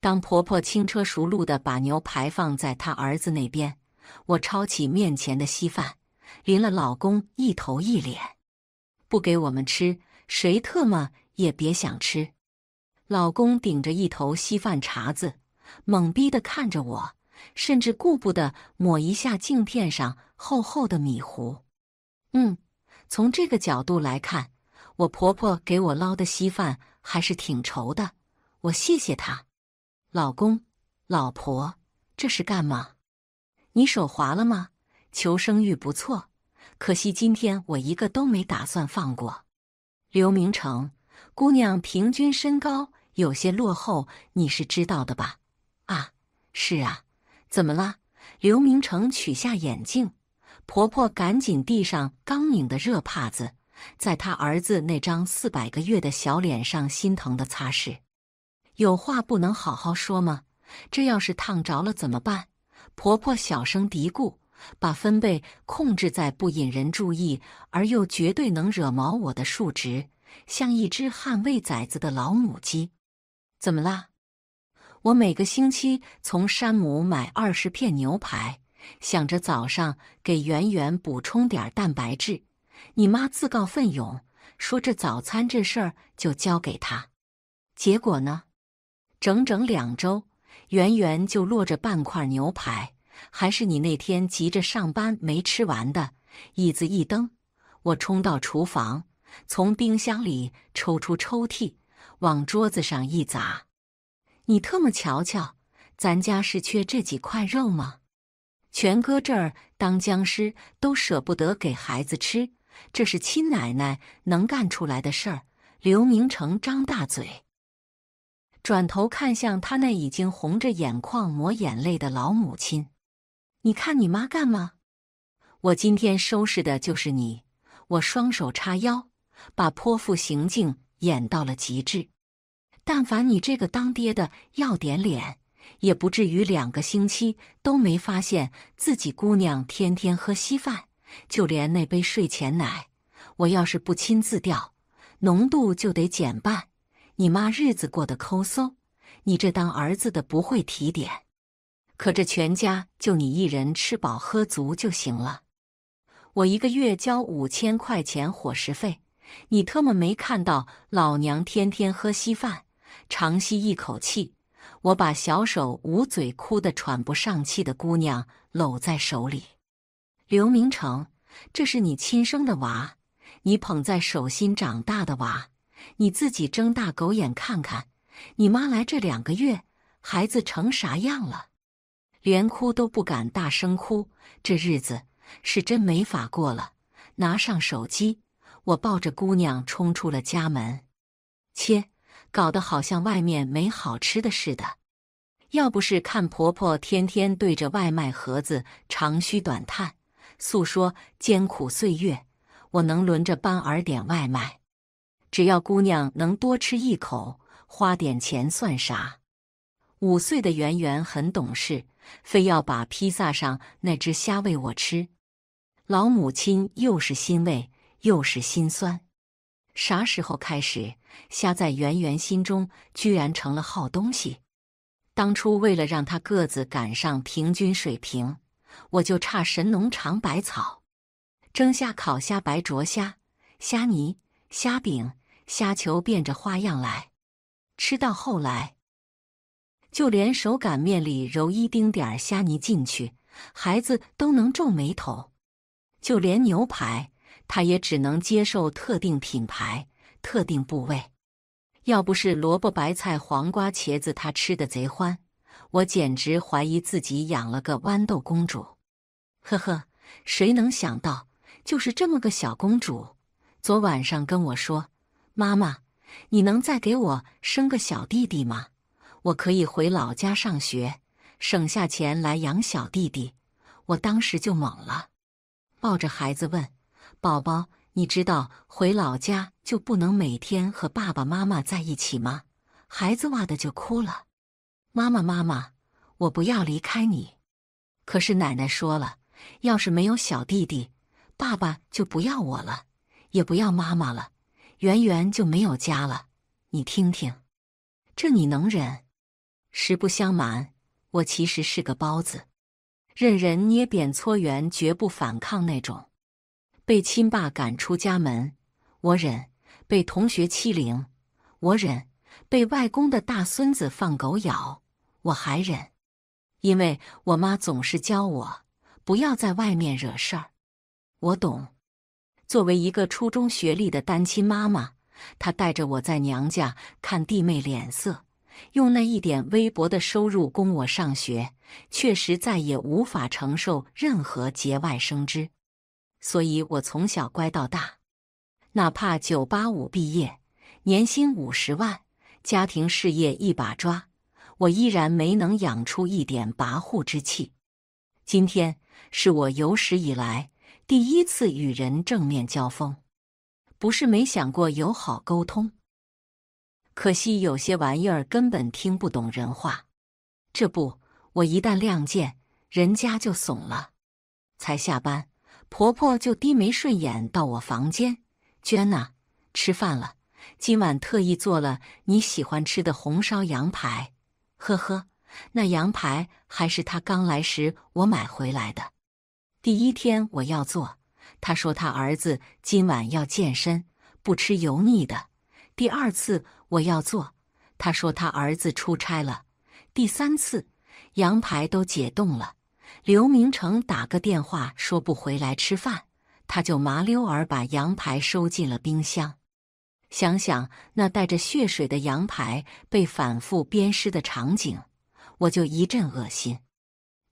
当婆婆轻车熟路地把牛排放在她儿子那边，我抄起面前的稀饭，淋了老公一头一脸。不给我们吃，谁特么也别想吃！老公顶着一头稀饭碴子，懵逼地看着我，甚至顾不得抹一下镜片上厚厚的米糊。嗯，从这个角度来看，我婆婆给我捞的稀饭还是挺稠的。我谢谢她。老公，老婆，这是干嘛？你手滑了吗？求生欲不错，可惜今天我一个都没打算放过。刘明成，姑娘平均身高有些落后，你是知道的吧？啊，是啊，怎么了？刘明成取下眼镜，婆婆赶紧递上刚拧的热帕子，在他儿子那张四百个月的小脸上心疼的擦拭。有话不能好好说吗？这要是烫着了怎么办？婆婆小声嘀咕，把分贝控制在不引人注意而又绝对能惹毛我的数值，像一只捍卫崽子的老母鸡。怎么啦？我每个星期从山姆买二十片牛排，想着早上给圆圆补充点蛋白质。你妈自告奋勇说这早餐这事儿就交给她，结果呢？整整两周，圆圆就落着半块牛排，还是你那天急着上班没吃完的。椅子一蹬，我冲到厨房，从冰箱里抽出抽屉，往桌子上一砸：“你特么瞧瞧，咱家是缺这几块肉吗？全哥这儿当僵尸都舍不得给孩子吃，这是亲奶奶能干出来的事儿？”刘明成张大嘴。转头看向他那已经红着眼眶抹眼泪的老母亲，你看你妈干吗？我今天收拾的就是你！我双手叉腰，把泼妇行径演到了极致。但凡你这个当爹的要点脸，也不至于两个星期都没发现自己姑娘天天喝稀饭，就连那杯睡前奶，我要是不亲自调，浓度就得减半。你妈日子过得抠搜，你这当儿子的不会提点？可这全家就你一人吃饱喝足就行了。我一个月交五千块钱伙食费，你特么没看到老娘天天喝稀饭？长吸一口气，我把小手捂嘴哭得喘不上气的姑娘搂在手里。刘明成，这是你亲生的娃，你捧在手心长大的娃。你自己睁大狗眼看看，你妈来这两个月，孩子成啥样了？连哭都不敢大声哭，这日子是真没法过了。拿上手机，我抱着姑娘冲出了家门。切，搞得好像外面没好吃的似的。要不是看婆婆天天对着外卖盒子长吁短叹，诉说艰苦岁月，我能轮着班儿点外卖？只要姑娘能多吃一口，花点钱算啥？五岁的圆圆很懂事，非要把披萨上那只虾喂我吃。老母亲又是欣慰又是心酸。啥时候开始，虾在圆圆心中居然成了好东西？当初为了让他个子赶上平均水平，我就差神农尝百草，蒸虾、烤虾、白灼虾、虾泥。虾饼、虾球变着花样来，吃到后来，就连手擀面里揉一丁点儿虾泥进去，孩子都能皱眉头。就连牛排，他也只能接受特定品牌、特定部位。要不是萝卜、白菜、黄瓜、茄子他吃的贼欢，我简直怀疑自己养了个豌豆公主。呵呵，谁能想到，就是这么个小公主。昨晚上跟我说：“妈妈，你能再给我生个小弟弟吗？我可以回老家上学，省下钱来养小弟弟。”我当时就懵了，抱着孩子问：“宝宝，你知道回老家就不能每天和爸爸妈妈在一起吗？”孩子哇的就哭了：“妈妈，妈妈，我不要离开你。”可是奶奶说了：“要是没有小弟弟，爸爸就不要我了。”也不要妈妈了，圆圆就没有家了。你听听，这你能忍？实不相瞒，我其实是个包子，任人捏扁搓圆，绝不反抗那种。被亲爸赶出家门，我忍；被同学欺凌，我忍；被外公的大孙子放狗咬，我还忍。因为我妈总是教我不要在外面惹事儿，我懂。作为一个初中学历的单亲妈妈，她带着我在娘家看弟妹脸色，用那一点微薄的收入供我上学，确实再也无法承受任何节外生枝。所以我从小乖到大，哪怕九八五毕业，年薪五十万，家庭事业一把抓，我依然没能养出一点跋扈之气。今天是我有史以来。第一次与人正面交锋，不是没想过友好沟通，可惜有些玩意儿根本听不懂人话。这不，我一旦亮剑，人家就怂了。才下班，婆婆就低眉顺眼到我房间：“娟呐，吃饭了，今晚特意做了你喜欢吃的红烧羊排。”呵呵，那羊排还是她刚来时我买回来的。第一天我要做，他说他儿子今晚要健身，不吃油腻的。第二次我要做，他说他儿子出差了。第三次羊排都解冻了，刘明成打个电话说不回来吃饭，他就麻溜儿把羊排收进了冰箱。想想那带着血水的羊排被反复鞭尸的场景，我就一阵恶心。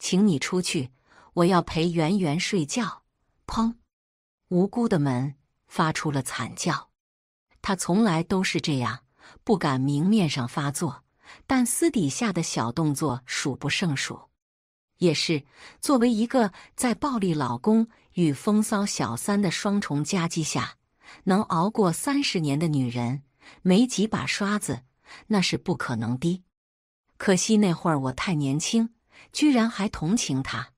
请你出去。我要陪圆圆睡觉，砰！无辜的门发出了惨叫。他从来都是这样，不敢明面上发作，但私底下的小动作数不胜数。也是，作为一个在暴力老公与风骚小三的双重夹击下能熬过三十年的女人，没几把刷子那是不可能的。可惜那会儿我太年轻，居然还同情他。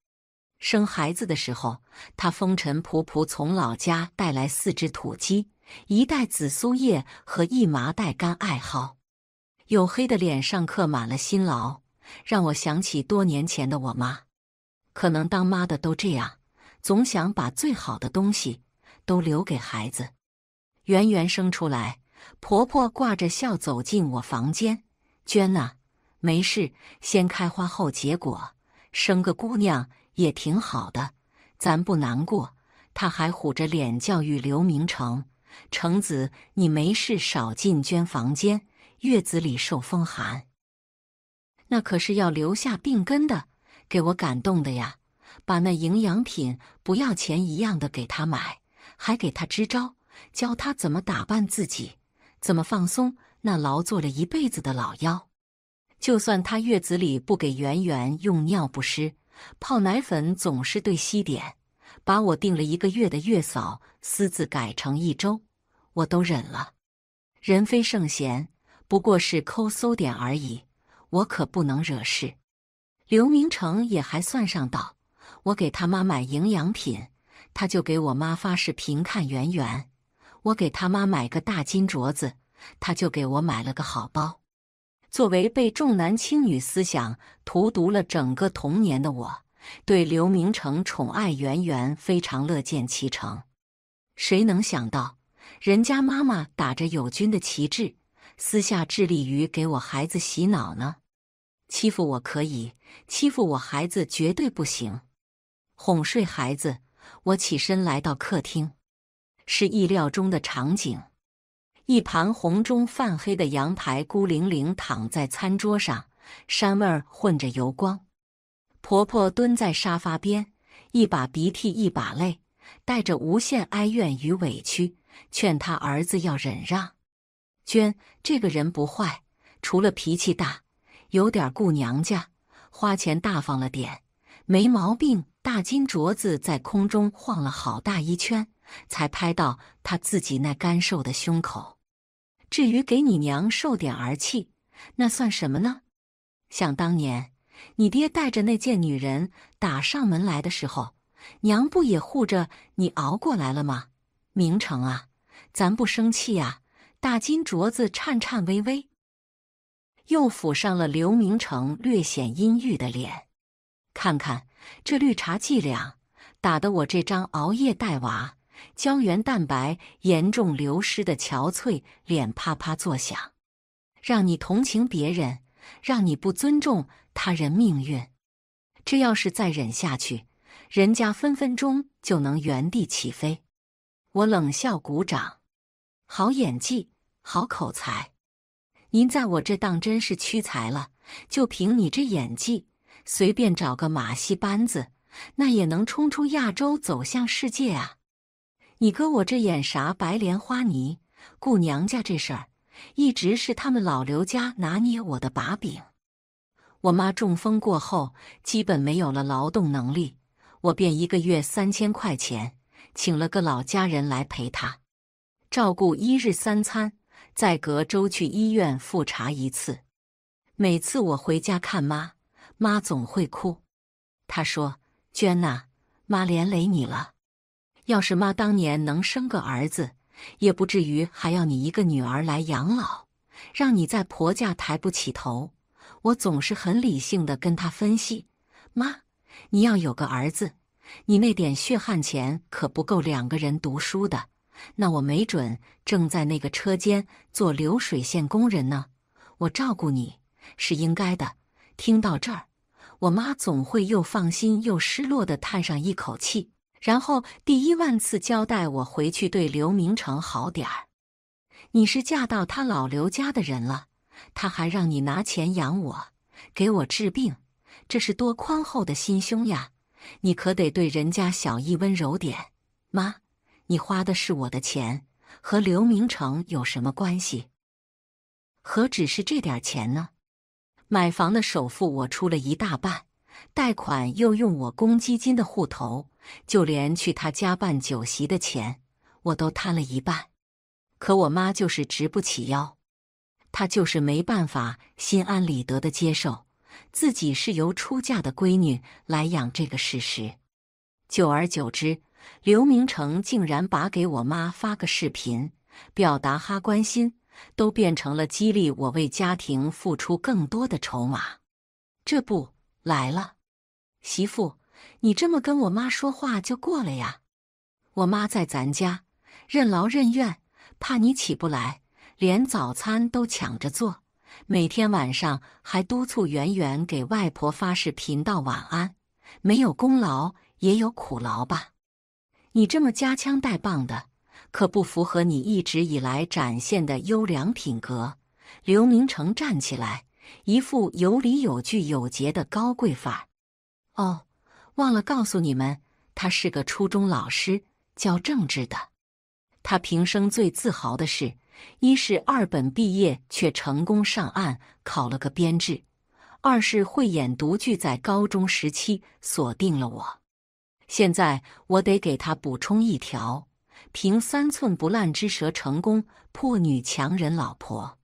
生孩子的时候，她风尘仆仆从老家带来四只土鸡、一袋紫苏叶和一麻袋干艾蒿。黝黑的脸上刻满了辛劳，让我想起多年前的我妈。可能当妈的都这样，总想把最好的东西都留给孩子。圆圆生出来，婆婆挂着笑走进我房间：“娟啊，没事，先开花后结果，生个姑娘。”也挺好的，咱不难过。他还虎着脸教育刘明成：“成子，你没事少进娟房间，月子里受风寒，那可是要留下病根的。”给我感动的呀，把那营养品不要钱一样的给他买，还给他支招，教他怎么打扮自己，怎么放松。那劳作了一辈子的老腰，就算他月子里不给圆圆用尿不湿。泡奶粉总是兑稀点，把我订了一个月的月嫂私自改成一周，我都忍了。人非圣贤，不过是抠搜点而已。我可不能惹事。刘明成也还算上道，我给他妈买营养品，他就给我妈发视频看圆圆；我给他妈买个大金镯子，他就给我买了个好包。作为被重男轻女思想荼毒了整个童年的我，对刘明成宠爱圆圆非常乐见其成。谁能想到，人家妈妈打着友军的旗帜，私下致力于给我孩子洗脑呢？欺负我可以，欺负我孩子绝对不行。哄睡孩子，我起身来到客厅，是意料中的场景。一盘红中泛黑的羊排孤零零躺在餐桌上，膻味混着油光。婆婆蹲在沙发边，一把鼻涕一把泪，带着无限哀怨与委屈，劝她儿子要忍让。娟这个人不坏，除了脾气大，有点顾娘家，花钱大方了点，没毛病。大金镯子在空中晃了好大一圈，才拍到他自己那干瘦的胸口。至于给你娘受点儿气，那算什么呢？想当年，你爹带着那贱女人打上门来的时候，娘不也护着你熬过来了吗？明成啊，咱不生气啊！大金镯子颤颤巍巍，又抚上了刘明成略显阴郁的脸，看看这绿茶伎俩，打得我这张熬夜带娃。胶原蛋白严重流失的憔悴脸啪啪作响，让你同情别人，让你不尊重他人命运。这要是再忍下去，人家分分钟就能原地起飞。我冷笑鼓掌，好演技，好口才，您在我这当真是屈才了。就凭你这演技，随便找个马戏班子，那也能冲出亚洲，走向世界啊！你哥我这演啥白莲花？泥？顾娘家这事儿，一直是他们老刘家拿捏我的把柄。我妈中风过后，基本没有了劳动能力，我便一个月三千块钱，请了个老家人来陪她，照顾一日三餐，再隔周去医院复查一次。每次我回家看妈，妈总会哭，她说：“娟呐，妈连累你了。”要是妈当年能生个儿子，也不至于还要你一个女儿来养老，让你在婆家抬不起头。我总是很理性的跟她分析：妈，你要有个儿子，你那点血汗钱可不够两个人读书的。那我没准正在那个车间做流水线工人呢。我照顾你是应该的。听到这儿，我妈总会又放心又失落的叹上一口气。然后第一万次交代我回去对刘明成好点儿。你是嫁到他老刘家的人了，他还让你拿钱养我，给我治病，这是多宽厚的心胸呀！你可得对人家小易温柔点。妈，你花的是我的钱，和刘明成有什么关系？何止是这点钱呢？买房的首付我出了一大半，贷款又用我公积金的户头。就连去他家办酒席的钱，我都摊了一半，可我妈就是直不起腰，她就是没办法心安理得的接受自己是由出嫁的闺女来养这个事实。久而久之，刘明成竟然把给我妈发个视频表达哈关心，都变成了激励我为家庭付出更多的筹码。这不来了，媳妇。你这么跟我妈说话就过了呀？我妈在咱家任劳任怨，怕你起不来，连早餐都抢着做，每天晚上还督促圆圆给外婆发视频道晚安。没有功劳也有苦劳吧？你这么夹枪带棒的，可不符合你一直以来展现的优良品格。刘明成站起来，一副有理有据有节的高贵范儿。哦。忘了告诉你们，他是个初中老师，教政治的。他平生最自豪的事，一是二本毕业却成功上岸，考了个编制；二是慧眼独具，在高中时期锁定了我。现在我得给他补充一条：凭三寸不烂之舌成功破女强人老婆。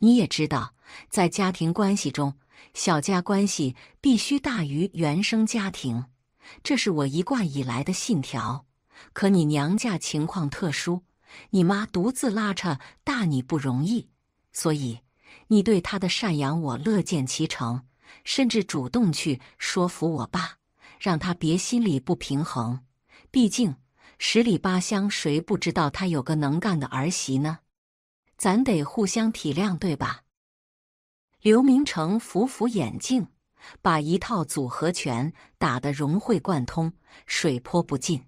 你也知道，在家庭关系中。小家关系必须大于原生家庭，这是我一贯以来的信条。可你娘家情况特殊，你妈独自拉扯大你不容易，所以你对她的赡养，我乐见其成。甚至主动去说服我爸，让他别心里不平衡。毕竟十里八乡谁不知道他有个能干的儿媳呢？咱得互相体谅，对吧？刘明成扶扶眼镜，把一套组合拳打得融会贯通，水泼不进。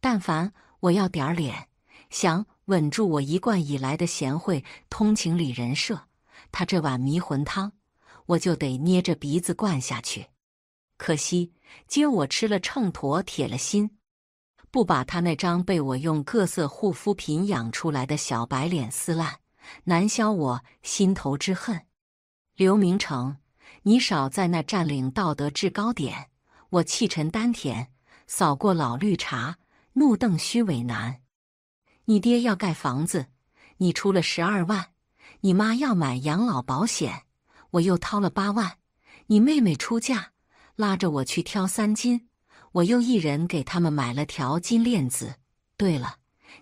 但凡我要点脸，想稳住我一贯以来的贤惠通情理人设，他这碗迷魂汤我就得捏着鼻子灌下去。可惜今我吃了秤砣，铁了心，不把他那张被我用各色护肤品养出来的小白脸撕烂，难消我心头之恨。刘明成，你少在那占领道德制高点！我气沉丹田，扫过老绿茶，怒瞪虚伪男。你爹要盖房子，你出了十二万；你妈要买养老保险，我又掏了八万；你妹妹出嫁，拉着我去挑三金，我又一人给他们买了条金链子。对了，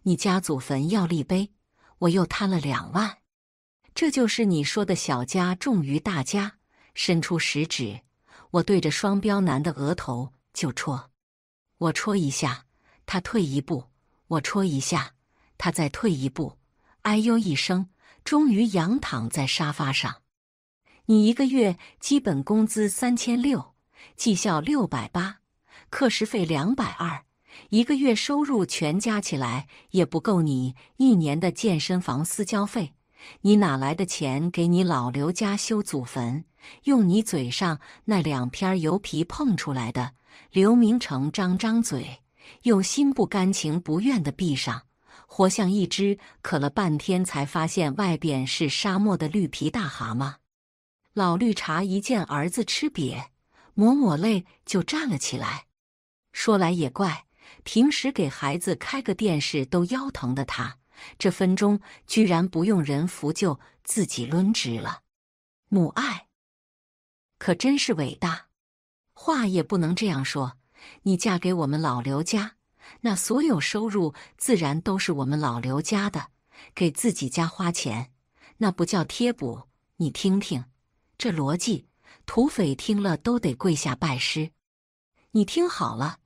你家祖坟要立碑，我又贪了两万。这就是你说的小家重于大家。伸出食指，我对着双标男的额头就戳。我戳一下，他退一步；我戳一下，他再退一步。哎呦一声，终于仰躺在沙发上。你一个月基本工资三千六，绩效六百八，课时费两百二，一个月收入全加起来也不够你一年的健身房私教费。你哪来的钱？给你老刘家修祖坟，用你嘴上那两片油皮碰出来的。刘明成张张嘴，又心不甘情不愿地闭上，活像一只渴了半天才发现外边是沙漠的绿皮大蛤蟆。老绿茶一见儿子吃瘪，抹抹泪就站了起来。说来也怪，平时给孩子开个电视都腰疼的他。这分钟居然不用人扶就自己抡直了，母爱可真是伟大。话也不能这样说，你嫁给我们老刘家，那所有收入自然都是我们老刘家的，给自己家花钱，那不叫贴补。你听听这逻辑，土匪听了都得跪下拜师。你听好了，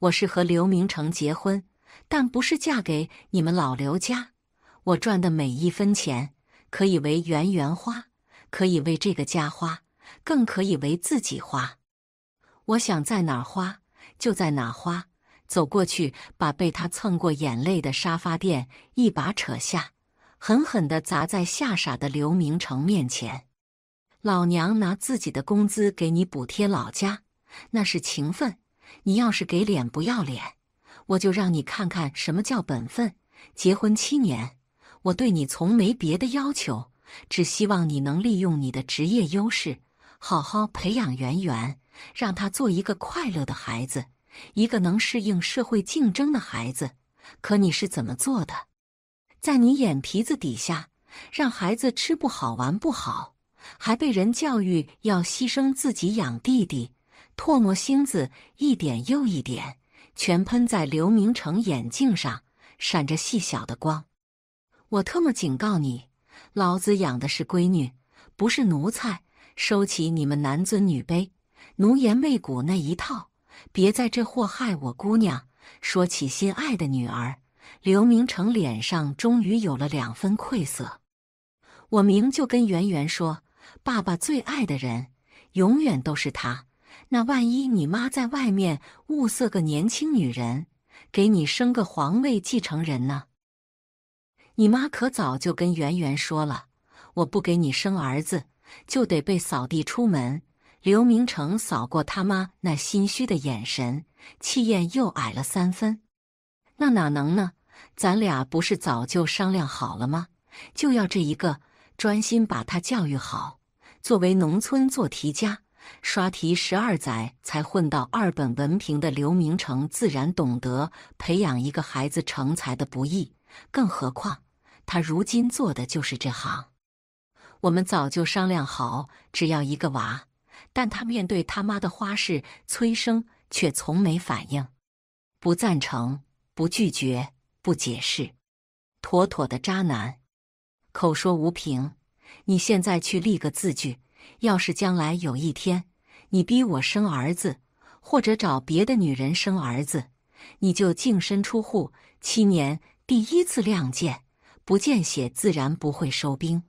我是和刘明成结婚。但不是嫁给你们老刘家，我赚的每一分钱可以为圆圆花，可以为这个家花，更可以为自己花。我想在哪儿花就在哪花。走过去，把被他蹭过眼泪的沙发垫一把扯下，狠狠地砸在吓傻的刘明成面前。老娘拿自己的工资给你补贴老家，那是情分，你要是给脸不要脸。我就让你看看什么叫本分。结婚七年，我对你从没别的要求，只希望你能利用你的职业优势，好好培养圆圆，让他做一个快乐的孩子，一个能适应社会竞争的孩子。可你是怎么做的？在你眼皮子底下，让孩子吃不好、玩不好，还被人教育要牺牲自己养弟弟，唾沫星子一点又一点。全喷在刘明成眼镜上，闪着细小的光。我特么警告你，老子养的是闺女，不是奴才！收起你们男尊女卑、奴颜媚骨那一套，别在这祸害我姑娘！说起心爱的女儿，刘明成脸上终于有了两分愧色。我明就跟圆圆说，爸爸最爱的人，永远都是她。那万一你妈在外面物色个年轻女人，给你生个皇位继承人呢？你妈可早就跟圆圆说了，我不给你生儿子，就得被扫地出门。刘明成扫过他妈那心虚的眼神，气焰又矮了三分。那哪能呢？咱俩不是早就商量好了吗？就要这一个，专心把他教育好，作为农村做题家。刷题十二载才混到二本文凭的刘明成自然懂得培养一个孩子成才的不易，更何况他如今做的就是这行。我们早就商量好，只要一个娃，但他面对他妈的花式催生，却从没反应，不赞成，不拒绝，不解释，妥妥的渣男。口说无凭，你现在去立个字据。要是将来有一天你逼我生儿子，或者找别的女人生儿子，你就净身出户。七年第一次亮剑，不见血自然不会收兵。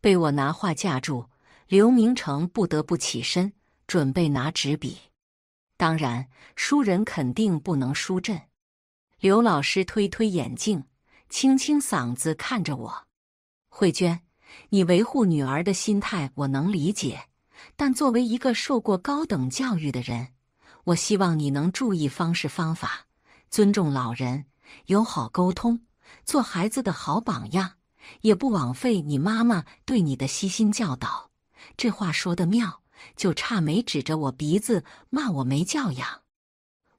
被我拿话架住，刘明成不得不起身准备拿纸笔。当然，输人肯定不能输阵。刘老师推推眼镜，清清嗓子看着我，慧娟。你维护女儿的心态，我能理解。但作为一个受过高等教育的人，我希望你能注意方式方法，尊重老人，友好沟通，做孩子的好榜样，也不枉费你妈妈对你的悉心教导。这话说的妙，就差没指着我鼻子骂我没教养。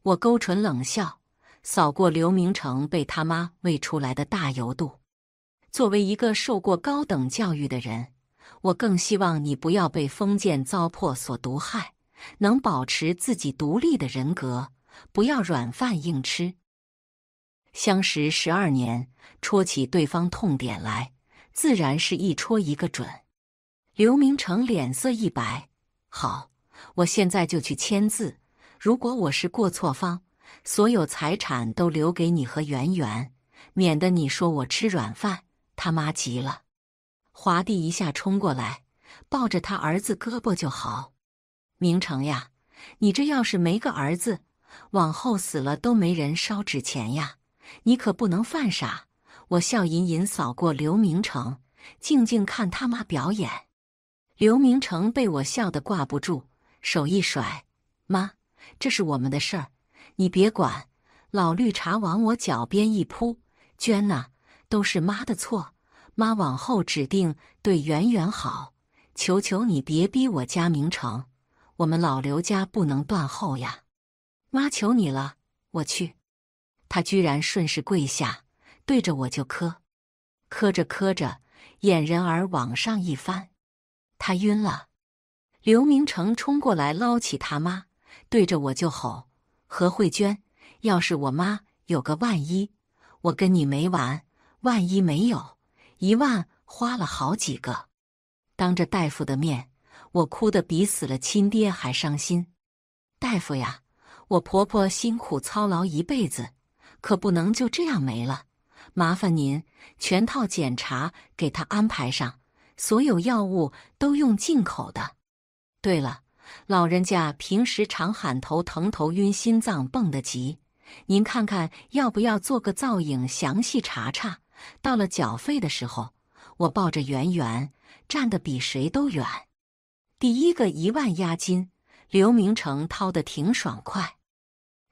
我勾唇冷笑，扫过刘明成被他妈喂出来的大油肚。作为一个受过高等教育的人，我更希望你不要被封建糟粕所毒害，能保持自己独立的人格，不要软饭硬吃。相识十二年，戳起对方痛点来，自然是一戳一个准。刘明成脸色一白：“好，我现在就去签字。如果我是过错方，所有财产都留给你和圆圆，免得你说我吃软饭。”他妈急了，华帝一下冲过来，抱着他儿子胳膊就嚎：“明成呀，你这要是没个儿子，往后死了都没人烧纸钱呀！你可不能犯傻！”我笑吟吟扫过刘明成，静静看他妈表演。刘明成被我笑得挂不住，手一甩：“妈，这是我们的事儿，你别管。”老绿茶往我脚边一扑：“娟呐。”都是妈的错，妈往后指定对圆圆好，求求你别逼我家明成，我们老刘家不能断后呀！妈求你了，我去。他居然顺势跪下，对着我就磕，磕着磕着，眼人儿往上一翻，他晕了。刘明成冲过来捞起他妈，对着我就吼：“何慧娟，要是我妈有个万一，我跟你没完！”万一没有一万，花了好几个。当着大夫的面，我哭得比死了亲爹还伤心。大夫呀，我婆婆辛苦操劳一辈子，可不能就这样没了。麻烦您全套检查给她安排上，所有药物都用进口的。对了，老人家平时常喊头疼、头晕、心脏蹦得急，您看看要不要做个造影，详细查查。到了缴费的时候，我抱着圆圆，站得比谁都远。第一个一万押金，刘明成掏得挺爽快，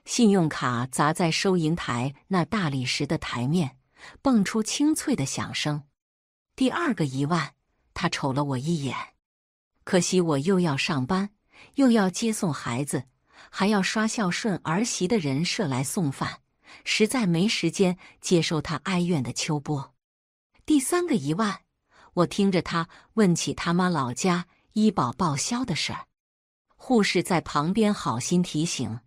信用卡砸在收银台那大理石的台面，蹦出清脆的响声。第二个一万，他瞅了我一眼，可惜我又要上班，又要接送孩子，还要刷孝顺儿媳的人设来送饭。实在没时间接受他哀怨的秋波。第三个疑问，我听着他问起他妈老家医保报销的事儿。护士在旁边好心提醒：“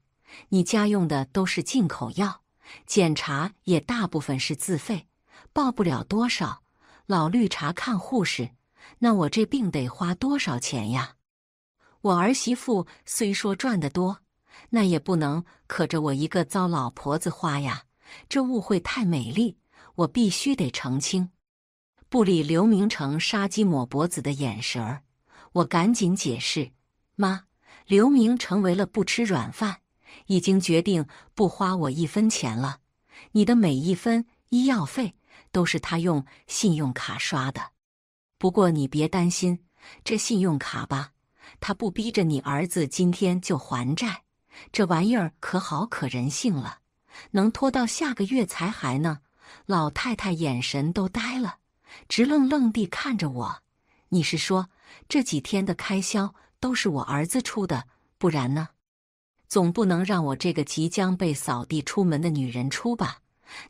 你家用的都是进口药，检查也大部分是自费，报不了多少。”老绿茶看护士：“那我这病得花多少钱呀？”我儿媳妇虽说赚得多。那也不能可着我一个糟老婆子花呀！这误会太美丽，我必须得澄清。不理刘明成杀鸡抹脖子的眼神儿，我赶紧解释：妈，刘明成为了不吃软饭，已经决定不花我一分钱了。你的每一分医药费都是他用信用卡刷的。不过你别担心，这信用卡吧，他不逼着你儿子今天就还债。这玩意儿可好可人性了，能拖到下个月才还呢。老太太眼神都呆了，直愣愣地看着我。你是说这几天的开销都是我儿子出的？不然呢？总不能让我这个即将被扫地出门的女人出吧？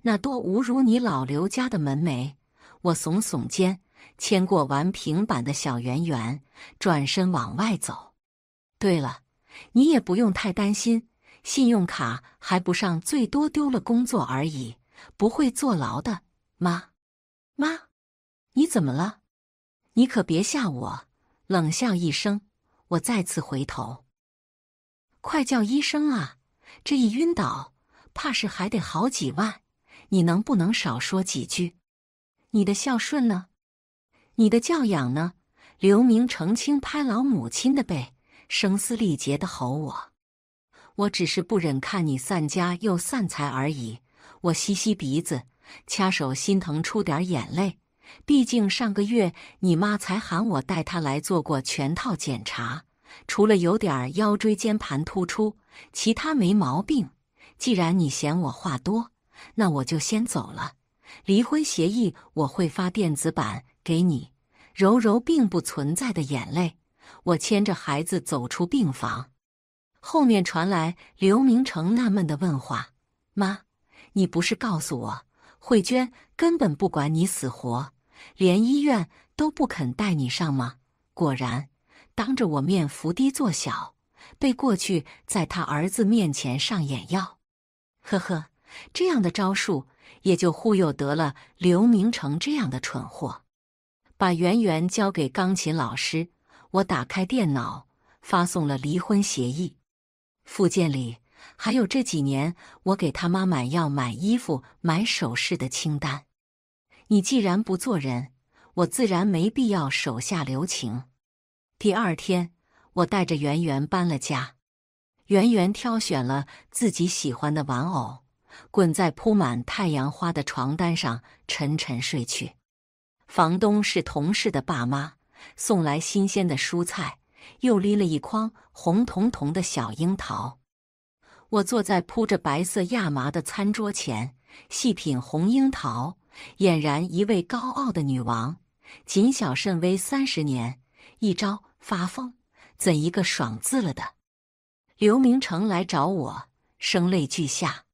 那多侮辱你老刘家的门楣！我耸耸肩，牵过完平板的小圆圆，转身往外走。对了。你也不用太担心，信用卡还不上，最多丢了工作而已，不会坐牢的。妈，妈，你怎么了？你可别吓我！冷笑一声，我再次回头。快叫医生啊！这一晕倒，怕是还得好几万。你能不能少说几句？你的孝顺呢？你的教养呢？刘明澄清，拍老母亲的背。声嘶力竭的吼我，我只是不忍看你散家又散财而已。我吸吸鼻子，掐手心疼出点眼泪。毕竟上个月你妈才喊我带她来做过全套检查，除了有点腰椎间盘突出，其他没毛病。既然你嫌我话多，那我就先走了。离婚协议我会发电子版给你。揉揉并不存在的眼泪。我牵着孩子走出病房，后面传来刘明成纳闷的问话：“妈，你不是告诉我，慧娟根本不管你死活，连医院都不肯带你上吗？”果然，当着我面伏低做小，被过去在他儿子面前上眼药。呵呵，这样的招数也就忽悠得了刘明成这样的蠢货。把圆圆交给钢琴老师。我打开电脑，发送了离婚协议，附件里还有这几年我给他妈买药、买衣服、买首饰的清单。你既然不做人，我自然没必要手下留情。第二天，我带着圆圆搬了家，圆圆挑选了自己喜欢的玩偶，滚在铺满太阳花的床单上沉沉睡去。房东是同事的爸妈。送来新鲜的蔬菜，又拎了一筐红彤彤的小樱桃。我坐在铺着白色亚麻的餐桌前，细品红樱桃，俨然一位高傲的女王。谨小慎微三十年，一朝发疯，怎一个爽字了得？刘明成来找我，声泪俱下：“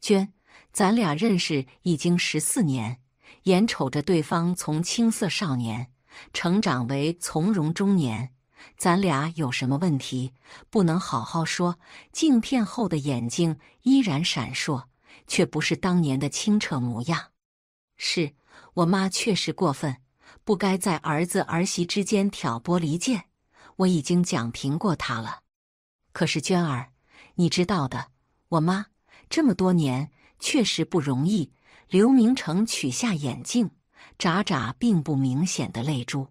娟，咱俩认识已经十四年，眼瞅着对方从青涩少年……”成长为从容中年，咱俩有什么问题不能好好说？镜片后的眼睛依然闪烁，却不是当年的清澈模样。是我妈确实过分，不该在儿子儿媳之间挑拨离间。我已经讲评过她了。可是娟儿，你知道的，我妈这么多年确实不容易。刘明成取下眼镜。眨眨并不明显的泪珠，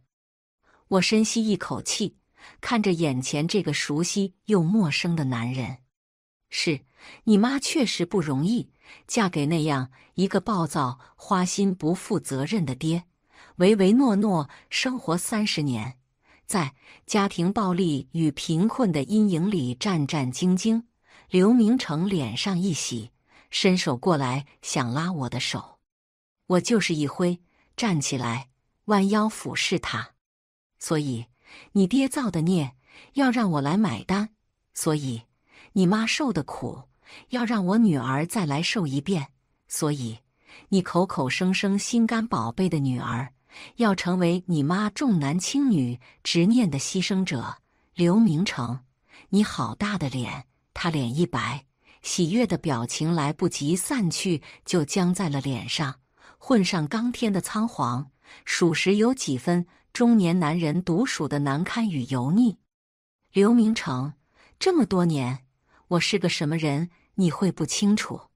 我深吸一口气，看着眼前这个熟悉又陌生的男人。是，你妈确实不容易，嫁给那样一个暴躁、花心、不负责任的爹，唯唯诺诺生活三十年，在家庭暴力与贫困的阴影里战战兢兢。刘明成脸上一喜，伸手过来想拉我的手，我就是一挥。站起来，弯腰俯视他。所以你爹造的孽要让我来买单，所以你妈受的苦要让我女儿再来受一遍，所以你口口声声心肝宝贝的女儿要成为你妈重男轻女执念的牺牲者。刘明成，你好大的脸！他脸一白，喜悦的表情来不及散去，就僵在了脸上。混上刚天的仓皇，属实有几分中年男人独属的难堪与油腻。刘明成，这么多年，我是个什么人，你会不清楚？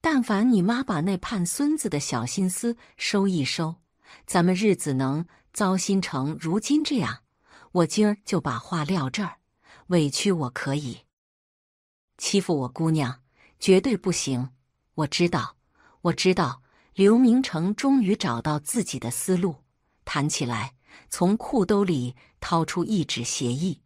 但凡你妈把那盼孙子的小心思收一收，咱们日子能糟心成如今这样？我今儿就把话撂这儿，委屈我可以，欺负我姑娘绝对不行。我知道，我知道。刘明成终于找到自己的思路，谈起来，从裤兜里掏出一纸协议：“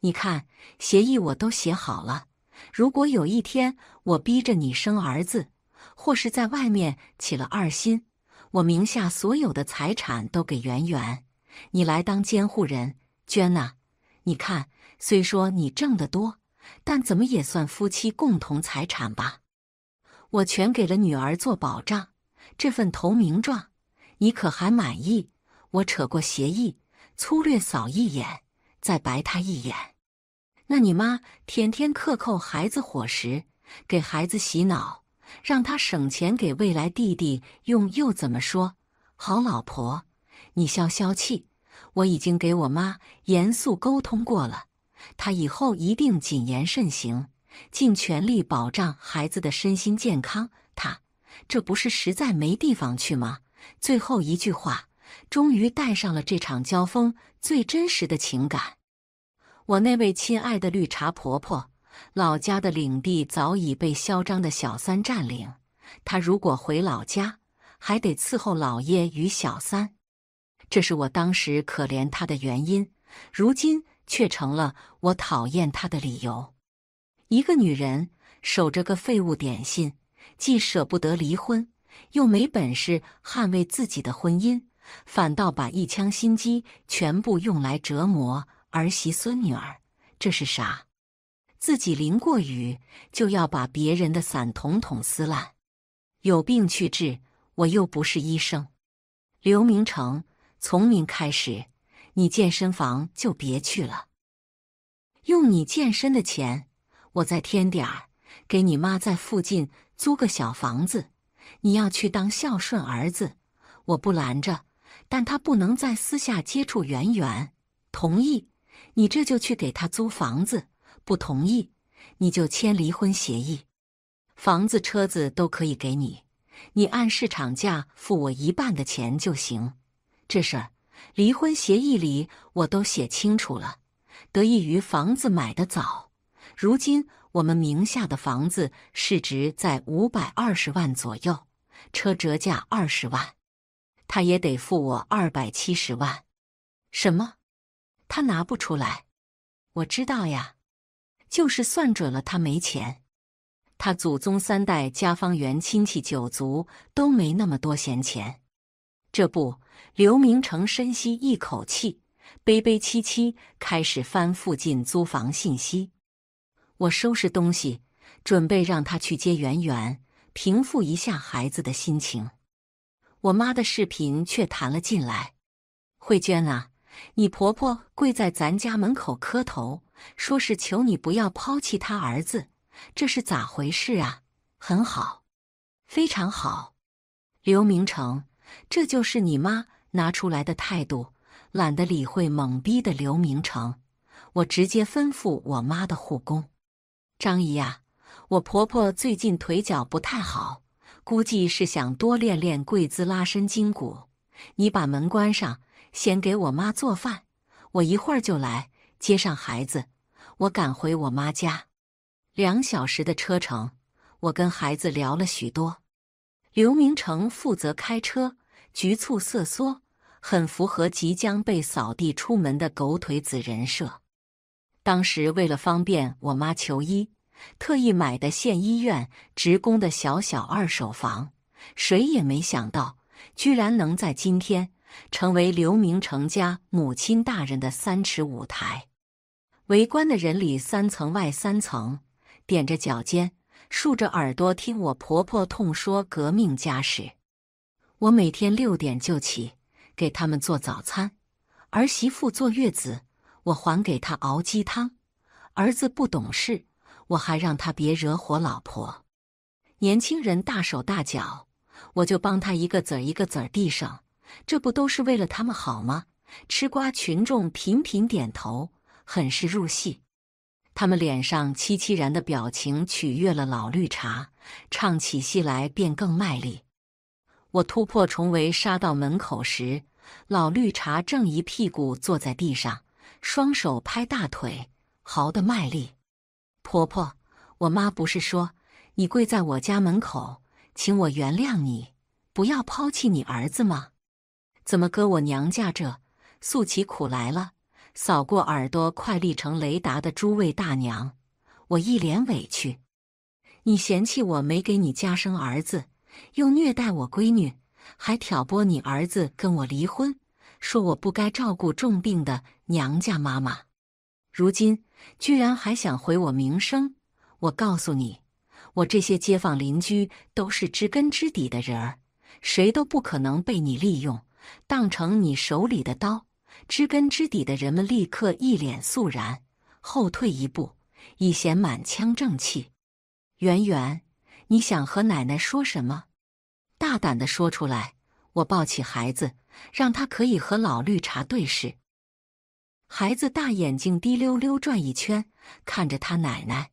你看，协议我都写好了。如果有一天我逼着你生儿子，或是在外面起了二心，我名下所有的财产都给圆圆，你来当监护人。娟呐，你看，虽说你挣得多，但怎么也算夫妻共同财产吧？我全给了女儿做保障。”这份投名状，你可还满意？我扯过协议，粗略扫一眼，再白他一眼。那你妈天天克扣孩子伙食，给孩子洗脑，让他省钱给未来弟弟用，又怎么说？好老婆，你消消气，我已经给我妈严肃沟通过了，她以后一定谨言慎行，尽全力保障孩子的身心健康。他。这不是实在没地方去吗？最后一句话，终于带上了这场交锋最真实的情感。我那位亲爱的绿茶婆婆，老家的领地早已被嚣张的小三占领。她如果回老家，还得伺候老爷与小三。这是我当时可怜她的原因，如今却成了我讨厌她的理由。一个女人守着个废物点心。既舍不得离婚，又没本事捍卫自己的婚姻，反倒把一腔心机全部用来折磨儿媳孙女儿，这是啥？自己淋过雨，就要把别人的伞统统撕烂？有病去治，我又不是医生。刘明成，从明开始，你健身房就别去了。用你健身的钱，我再添点儿，给你妈在附近。租个小房子，你要去当孝顺儿子，我不拦着，但他不能再私下接触圆圆。同意，你这就去给他租房子；不同意，你就签离婚协议。房子、车子都可以给你，你按市场价付我一半的钱就行。这事儿，离婚协议里我都写清楚了。得益于房子买的早，如今。我们名下的房子市值在五百二十万左右，车折价二十万，他也得付我二百七十万。什么？他拿不出来？我知道呀，就是算准了他没钱。他祖宗三代、家方圆亲戚九族都没那么多闲钱。这不，刘明成深吸一口气，悲悲戚戚开始翻附近租房信息。我收拾东西，准备让他去接圆圆，平复一下孩子的心情。我妈的视频却弹了进来：“慧娟啊，你婆婆跪在咱家门口磕头，说是求你不要抛弃他儿子，这是咋回事啊？”很好，非常好，刘明成，这就是你妈拿出来的态度，懒得理会，懵逼的刘明成，我直接吩咐我妈的护工。张姨呀，我婆婆最近腿脚不太好，估计是想多练练跪姿拉伸筋骨。你把门关上，先给我妈做饭，我一会儿就来接上孩子。我赶回我妈家，两小时的车程，我跟孩子聊了许多。刘明成负责开车，局促瑟缩，很符合即将被扫地出门的狗腿子人设。当时为了方便我妈求医，特意买的县医院职工的小小二手房，谁也没想到，居然能在今天成为刘明成家母亲大人的三尺舞台。围观的人里三层外三层，踮着脚尖，竖着耳朵听我婆婆痛说革命家史。我每天六点就起，给他们做早餐，儿媳妇坐月子。我还给他熬鸡汤，儿子不懂事，我还让他别惹火老婆。年轻人大手大脚，我就帮他一个子儿一个子儿递上，这不都是为了他们好吗？吃瓜群众频频点头，很是入戏。他们脸上凄凄然的表情取悦了老绿茶，唱起戏来便更卖力。我突破重围杀到门口时，老绿茶正一屁股坐在地上。双手拍大腿，嚎得卖力。婆婆，我妈不是说你跪在我家门口，请我原谅你，不要抛弃你儿子吗？怎么搁我娘家这诉起苦来了？扫过耳朵快立成雷达的诸位大娘，我一脸委屈。你嫌弃我没给你家生儿子，又虐待我闺女，还挑拨你儿子跟我离婚，说我不该照顾重病的。娘家妈妈，如今居然还想毁我名声！我告诉你，我这些街坊邻居都是知根知底的人儿，谁都不可能被你利用，当成你手里的刀。知根知底的人们立刻一脸肃然，后退一步，以显满腔正气。圆圆，你想和奶奶说什么？大胆的说出来！我抱起孩子，让他可以和老绿茶对视。孩子大眼睛滴溜溜转一圈，看着他奶奶：“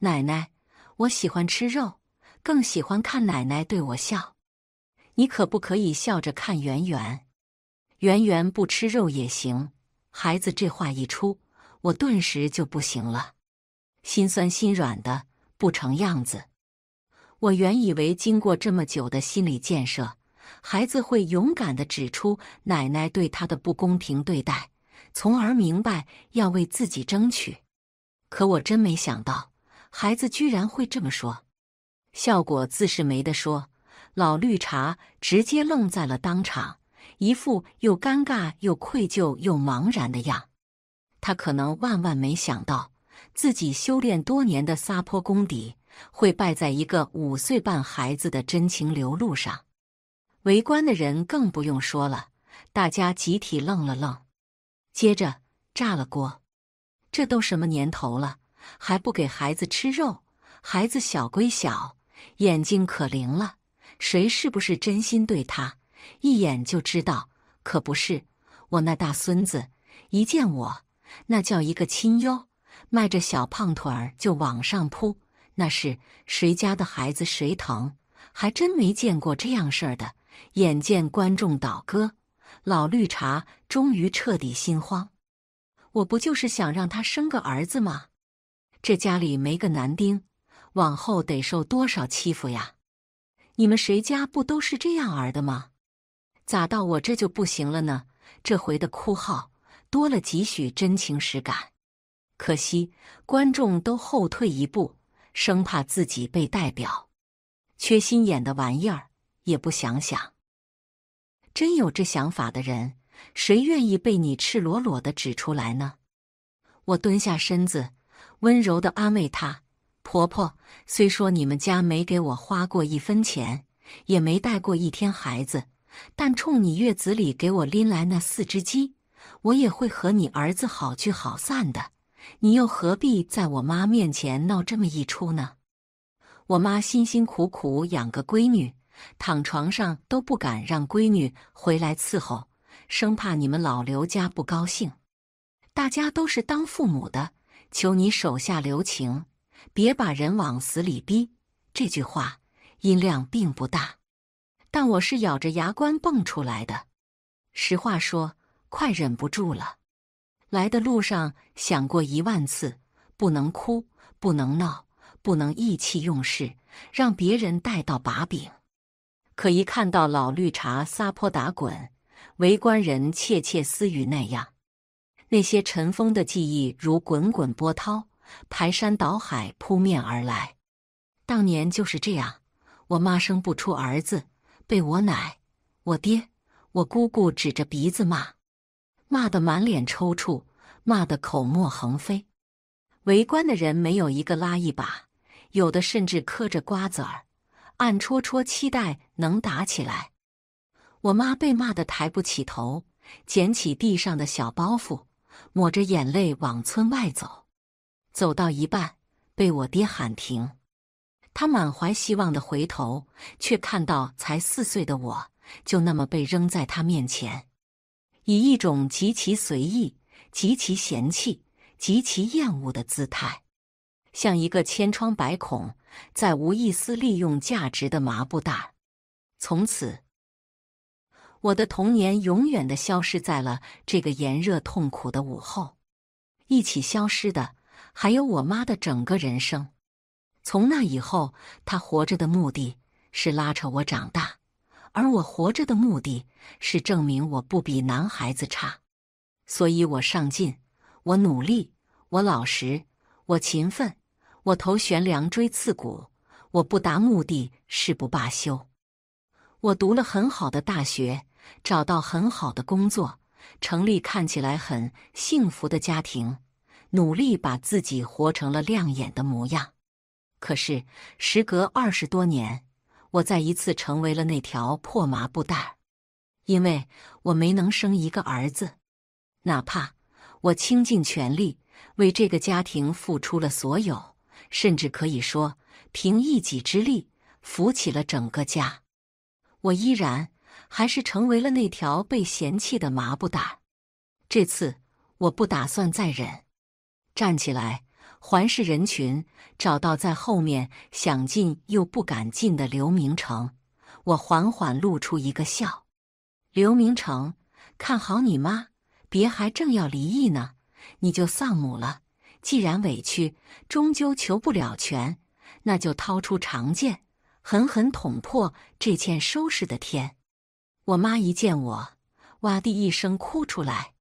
奶奶，我喜欢吃肉，更喜欢看奶奶对我笑。你可不可以笑着看圆圆？圆圆不吃肉也行。”孩子这话一出，我顿时就不行了，心酸心软的不成样子。我原以为经过这么久的心理建设，孩子会勇敢的指出奶奶对他的不公平对待。从而明白要为自己争取，可我真没想到，孩子居然会这么说。效果自是没得说，老绿茶直接愣在了当场，一副又尴尬又愧疚又茫然的样。他可能万万没想到，自己修炼多年的撒泼功底会败在一个五岁半孩子的真情流露上。围观的人更不用说了，大家集体愣了愣。接着炸了锅，这都什么年头了，还不给孩子吃肉？孩子小归小，眼睛可灵了，谁是不是真心对他，一眼就知道。可不是，我那大孙子一见我，那叫一个亲哟，迈着小胖腿儿就往上扑，那是谁家的孩子谁疼，还真没见过这样事儿的。眼见观众倒戈。老绿茶终于彻底心慌，我不就是想让他生个儿子吗？这家里没个男丁，往后得受多少欺负呀？你们谁家不都是这样儿的吗？咋到我这就不行了呢？这回的哭号多了几许真情实感，可惜观众都后退一步，生怕自己被代表，缺心眼的玩意儿也不想想。真有这想法的人，谁愿意被你赤裸裸的指出来呢？我蹲下身子，温柔的安慰她：“婆婆，虽说你们家没给我花过一分钱，也没带过一天孩子，但冲你月子里给我拎来那四只鸡，我也会和你儿子好聚好散的。你又何必在我妈面前闹这么一出呢？我妈辛辛苦苦养个闺女。”躺床上都不敢让闺女回来伺候，生怕你们老刘家不高兴。大家都是当父母的，求你手下留情，别把人往死里逼。这句话音量并不大，但我是咬着牙关蹦出来的。实话说，快忍不住了。来的路上想过一万次，不能哭，不能闹，不能意气用事，让别人带到把柄。可一看到老绿茶撒泼打滚，围观人窃窃私语那样，那些尘封的记忆如滚滚波涛，排山倒海扑面而来。当年就是这样，我妈生不出儿子，被我奶、我爹、我姑姑指着鼻子骂，骂得满脸抽搐，骂得口沫横飞。围观的人没有一个拉一把，有的甚至磕着瓜子儿。暗戳戳期待能打起来，我妈被骂得抬不起头，捡起地上的小包袱，抹着眼泪往村外走。走到一半，被我爹喊停。他满怀希望的回头，却看到才四岁的我，就那么被扔在他面前，以一种极其随意、极其嫌弃、极其厌恶的姿态，像一个千疮百孔。再无一丝利用价值的麻布袋，从此，我的童年永远的消失在了这个炎热痛苦的午后。一起消失的，还有我妈的整个人生。从那以后，她活着的目的是拉扯我长大，而我活着的目的是证明我不比男孩子差。所以我上进，我努力，我老实，我勤奋。我头悬梁锥刺骨，我不达目的誓不罢休。我读了很好的大学，找到很好的工作，成立看起来很幸福的家庭，努力把自己活成了亮眼的模样。可是，时隔二十多年，我再一次成为了那条破麻布袋，因为我没能生一个儿子，哪怕我倾尽全力为这个家庭付出了所有。甚至可以说，凭一己之力扶起了整个家。我依然还是成为了那条被嫌弃的麻布袋。这次我不打算再忍，站起来环视人群，找到在后面想进又不敢进的刘明成，我缓缓露出一个笑：“刘明成，看好你妈，别还正要离异呢，你就丧母了。”既然委屈终究求不了全，那就掏出长剑，狠狠捅破这欠收拾的天。我妈一见我，哇地一声哭出来：“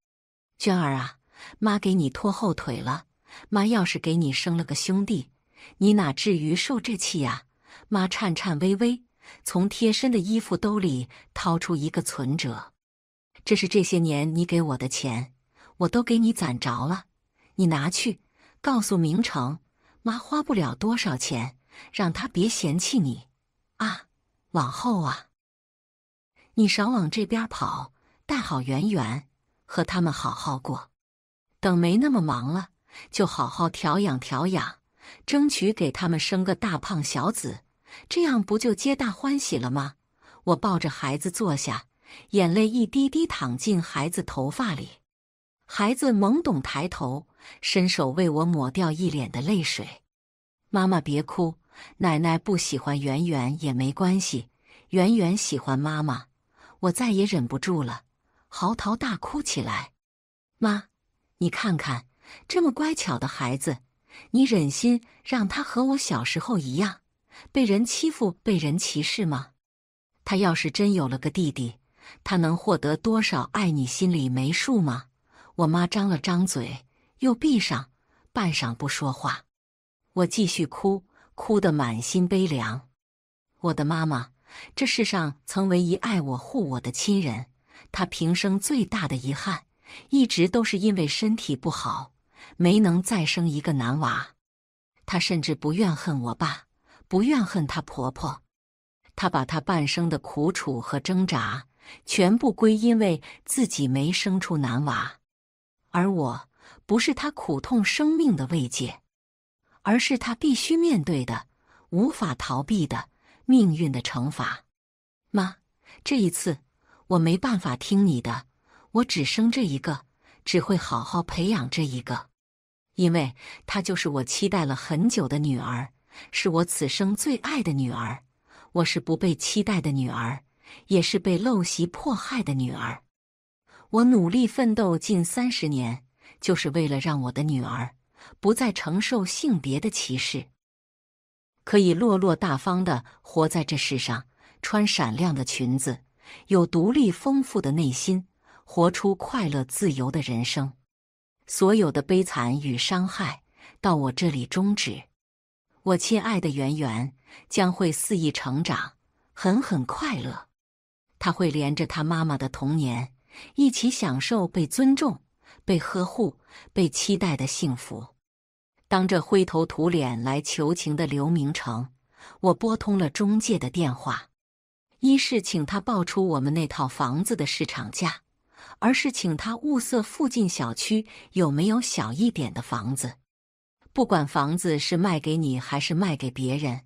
娟儿啊，妈给你拖后腿了。妈要是给你生了个兄弟，你哪至于受这气呀？”妈颤颤巍巍从贴身的衣服兜里掏出一个存折：“这是这些年你给我的钱，我都给你攒着了，你拿去。”告诉明成，妈花不了多少钱，让他别嫌弃你，啊，往后啊，你少往这边跑，带好圆圆，和他们好好过。等没那么忙了，就好好调养调养，争取给他们生个大胖小子，这样不就皆大欢喜了吗？我抱着孩子坐下，眼泪一滴滴淌进孩子头发里。孩子懵懂抬头，伸手为我抹掉一脸的泪水。妈妈别哭，奶奶不喜欢圆圆也没关系，圆圆喜欢妈妈。我再也忍不住了，嚎啕大哭起来。妈，你看看，这么乖巧的孩子，你忍心让他和我小时候一样，被人欺负、被人歧视吗？他要是真有了个弟弟，他能获得多少爱你心里没数吗？我妈张了张嘴，又闭上，半晌不说话。我继续哭，哭得满心悲凉。我的妈妈，这世上曾唯一爱我、护我的亲人，她平生最大的遗憾，一直都是因为身体不好，没能再生一个男娃。她甚至不怨恨我爸，不怨恨她婆婆，她把她半生的苦楚和挣扎，全部归因为自己没生出男娃。而我不是他苦痛生命的慰藉，而是他必须面对的、无法逃避的命运的惩罚。妈，这一次我没办法听你的，我只生这一个，只会好好培养这一个，因为她就是我期待了很久的女儿，是我此生最爱的女儿。我是不被期待的女儿，也是被陋习迫害的女儿。我努力奋斗近三十年，就是为了让我的女儿不再承受性别的歧视，可以落落大方的活在这世上，穿闪亮的裙子，有独立丰富的内心，活出快乐自由的人生。所有的悲惨与伤害到我这里终止。我亲爱的圆圆将会肆意成长，狠狠快乐。他会连着他妈妈的童年。一起享受被尊重、被呵护、被期待的幸福。当这灰头土脸来求情的刘明成，我拨通了中介的电话，一是请他报出我们那套房子的市场价，二是请他物色附近小区有没有小一点的房子。不管房子是卖给你还是卖给别人，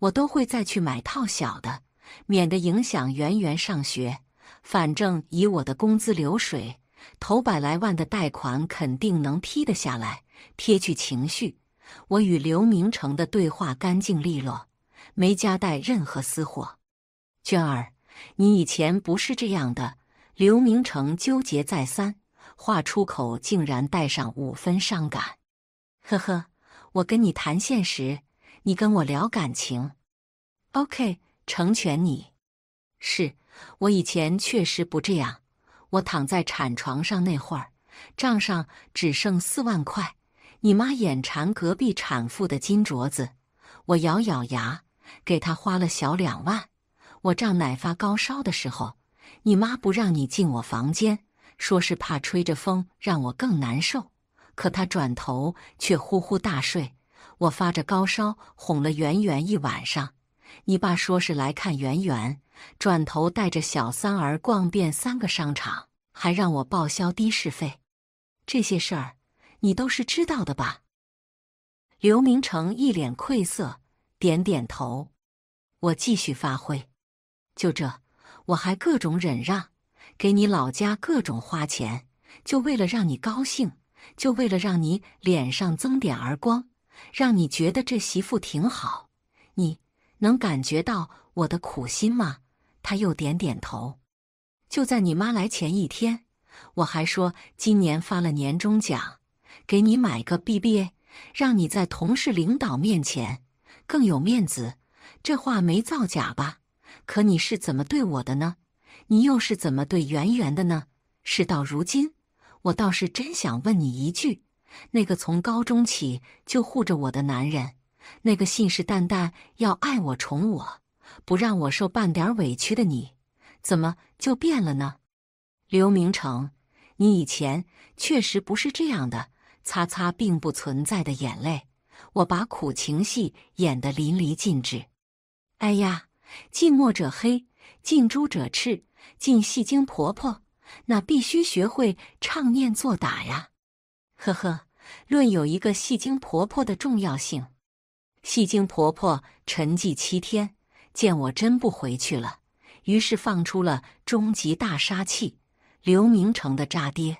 我都会再去买套小的，免得影响圆圆上学。反正以我的工资流水，投百来万的贷款肯定能批得下来。撇去情绪，我与刘明成的对话干净利落，没夹带任何私货。娟儿，你以前不是这样的。刘明成纠结再三，话出口竟然带上五分伤感。呵呵，我跟你谈现实，你跟我聊感情。OK，成全你。是。我以前确实不这样。我躺在产床上那会儿，账上只剩四万块。你妈眼馋隔壁产妇的金镯子，我咬咬牙给她花了小两万。我丈奶发高烧的时候，你妈不让你进我房间，说是怕吹着风让我更难受。可她转头却呼呼大睡。我发着高烧哄了圆圆一晚上。你爸说是来看圆圆。转头带着小三儿逛遍三个商场，还让我报销的士费，这些事儿你都是知道的吧？刘明成一脸愧色，点点头。我继续发挥，就这，我还各种忍让，给你老家各种花钱，就为了让你高兴，就为了让你脸上增点儿光，让你觉得这媳妇挺好。你能感觉到我的苦心吗？他又点点头。就在你妈来前一天，我还说今年发了年终奖，给你买个 B B，让你在同事领导面前更有面子。这话没造假吧？可你是怎么对我的呢？你又是怎么对圆圆的呢？事到如今，我倒是真想问你一句：那个从高中起就护着我的男人，那个信誓旦旦要爱我宠我。不让我受半点委屈的你，怎么就变了呢？刘明成，你以前确实不是这样的。擦擦并不存在的眼泪，我把苦情戏演得淋漓尽致。哎呀，近墨者黑，近朱者赤，近戏精婆婆那必须学会唱念做打呀。呵呵，论有一个戏精婆婆的重要性，戏精婆婆沉寂七天。见我真不回去了，于是放出了终极大杀器——刘明成的渣爹。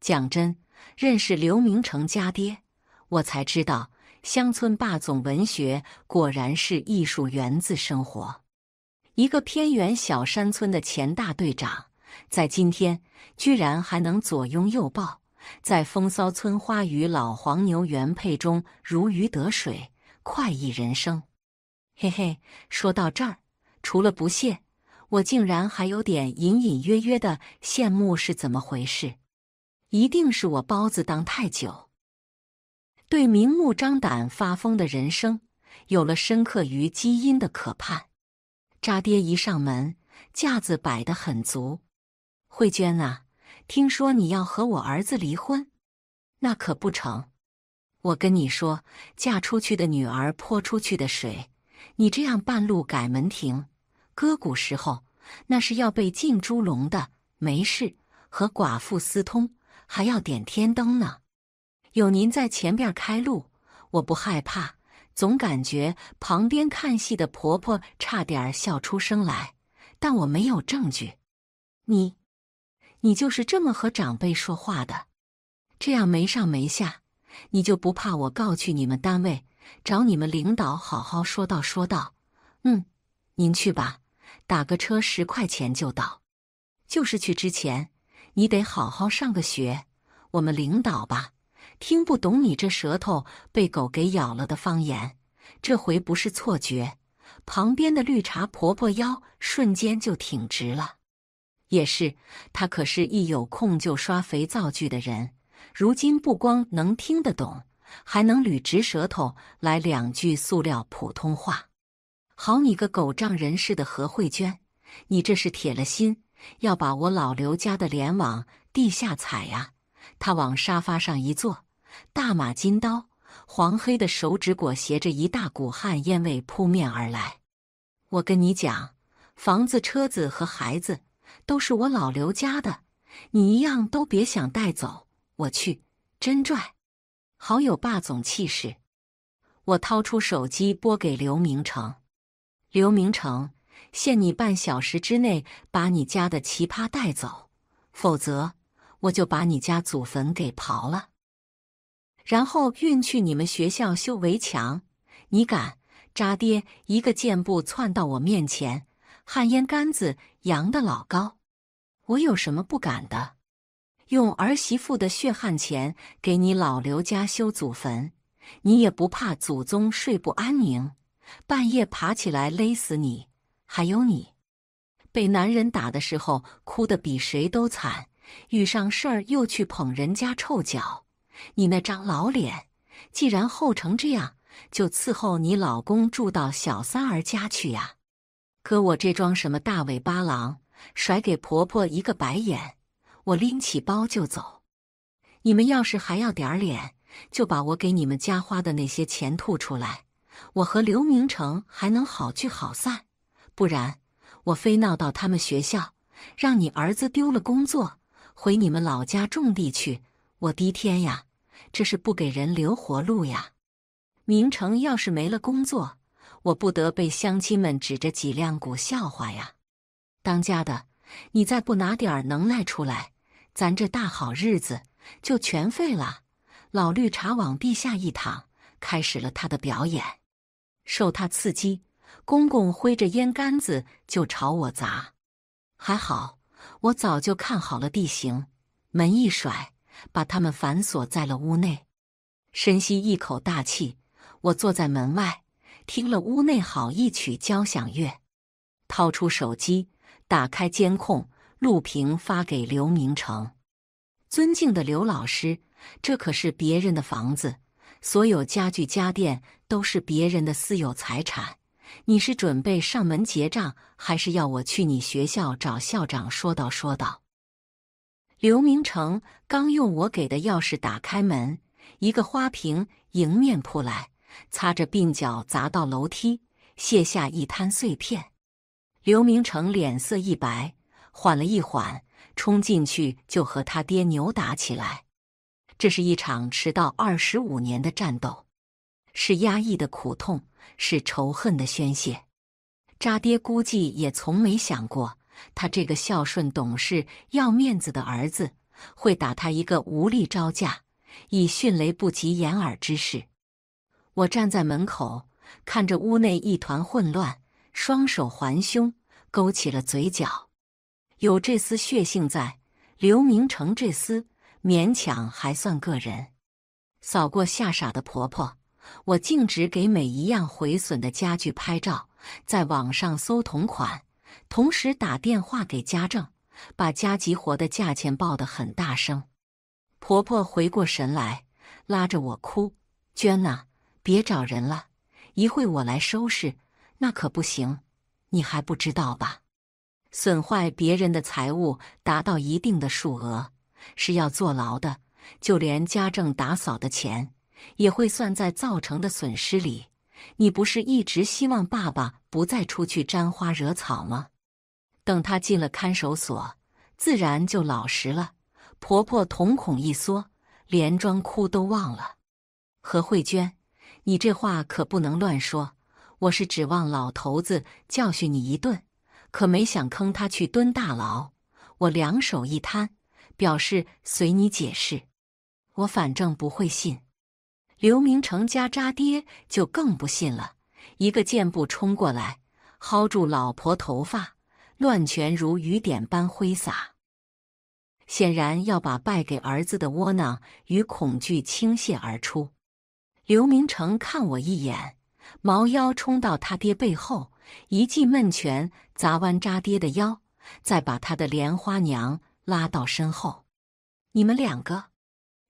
讲真，认识刘明成家爹，我才知道乡村霸总文学果然是艺术源自生活。一个偏远小山村的钱大队长，在今天居然还能左拥右抱，在风骚村花与老黄牛原配中如鱼得水，快意人生。嘿嘿，说到这儿，除了不屑，我竟然还有点隐隐约约的羡慕，是怎么回事？一定是我包子当太久，对明目张胆发疯的人生有了深刻于基因的可怕。渣爹一上门，架子摆得很足。慧娟啊，听说你要和我儿子离婚，那可不成！我跟你说，嫁出去的女儿泼出去的水。你这样半路改门庭，割骨时候，那是要被进猪笼的。没事，和寡妇私通还要点天灯呢。有您在前边开路，我不害怕。总感觉旁边看戏的婆婆差点笑出声来，但我没有证据。你，你就是这么和长辈说话的？这样没上没下，你就不怕我告去你们单位？找你们领导好好说道说道，嗯，您去吧，打个车十块钱就到。就是去之前，你得好好上个学。我们领导吧，听不懂你这舌头被狗给咬了的方言。这回不是错觉，旁边的绿茶婆婆腰瞬间就挺直了。也是，她可是一有空就刷肥皂剧的人，如今不光能听得懂。还能捋直舌头来两句塑料普通话，好你个狗仗人势的何慧娟，你这是铁了心要把我老刘家的脸往地下踩呀！他往沙发上一坐，大马金刀，黄黑的手指裹挟着一大股汗烟味扑面而来。我跟你讲，房子、车子和孩子都是我老刘家的，你一样都别想带走！我去，真拽！好有霸总气势！我掏出手机拨给刘明成：“刘明成，限你半小时之内把你家的奇葩带走，否则我就把你家祖坟给刨了，然后运去你们学校修围墙。”你敢？渣爹一个箭步窜到我面前，旱烟杆子扬得老高。我有什么不敢的？用儿媳妇的血汗钱给你老刘家修祖坟，你也不怕祖宗睡不安宁，半夜爬起来勒死你？还有你，被男人打的时候哭得比谁都惨，遇上事儿又去捧人家臭脚，你那张老脸，既然厚成这样，就伺候你老公住到小三儿家去呀！可我这装什么大尾巴狼，甩给婆婆一个白眼。我拎起包就走，你们要是还要点脸，就把我给你们家花的那些钱吐出来，我和刘明成还能好聚好散；不然，我非闹到他们学校，让你儿子丢了工作，回你们老家种地去！我的天呀，这是不给人留活路呀！明成要是没了工作，我不得被乡亲们指着脊梁骨笑话呀！当家的，你再不拿点能耐出来！咱这大好日子就全废了。老绿茶往地下一躺，开始了他的表演。受他刺激，公公挥着烟杆子就朝我砸。还好我早就看好了地形，门一甩，把他们反锁在了屋内。深吸一口大气，我坐在门外，听了屋内好一曲交响乐。掏出手机，打开监控。录屏发给刘明成。尊敬的刘老师，这可是别人的房子，所有家具家电都是别人的私有财产。你是准备上门结账，还是要我去你学校找校长说道说道？刘明成刚用我给的钥匙打开门，一个花瓶迎面扑来，擦着鬓角砸到楼梯，卸下一滩碎片。刘明成脸色一白。缓了一缓，冲进去就和他爹扭打起来。这是一场迟到二十五年的战斗，是压抑的苦痛，是仇恨的宣泄。渣爹估计也从没想过，他这个孝顺、懂事、要面子的儿子会打他一个无力招架，以迅雷不及掩耳之势。我站在门口，看着屋内一团混乱，双手环胸，勾起了嘴角。有这丝血性在，刘明成这厮勉强还算个人。扫过吓傻的婆婆，我径直给每一样毁损的家具拍照，在网上搜同款，同时打电话给家政，把家急活的价钱报得很大声。婆婆回过神来，拉着我哭：“娟呐，别找人了，一会我来收拾。”那可不行，你还不知道吧？损坏别人的财物达到一定的数额，是要坐牢的。就连家政打扫的钱，也会算在造成的损失里。你不是一直希望爸爸不再出去沾花惹草吗？等他进了看守所，自然就老实了。婆婆瞳孔一缩，连装哭都忘了。何慧娟，你这话可不能乱说。我是指望老头子教训你一顿。可没想坑他去蹲大牢，我两手一摊，表示随你解释，我反正不会信。刘明成家渣爹就更不信了，一个箭步冲过来，薅住老婆头发，乱拳如雨点般挥洒，显然要把败给儿子的窝囊与恐惧倾泻而出。刘明成看我一眼，猫腰冲到他爹背后。一记闷拳砸弯渣爹的腰，再把他的莲花娘拉到身后。你们两个，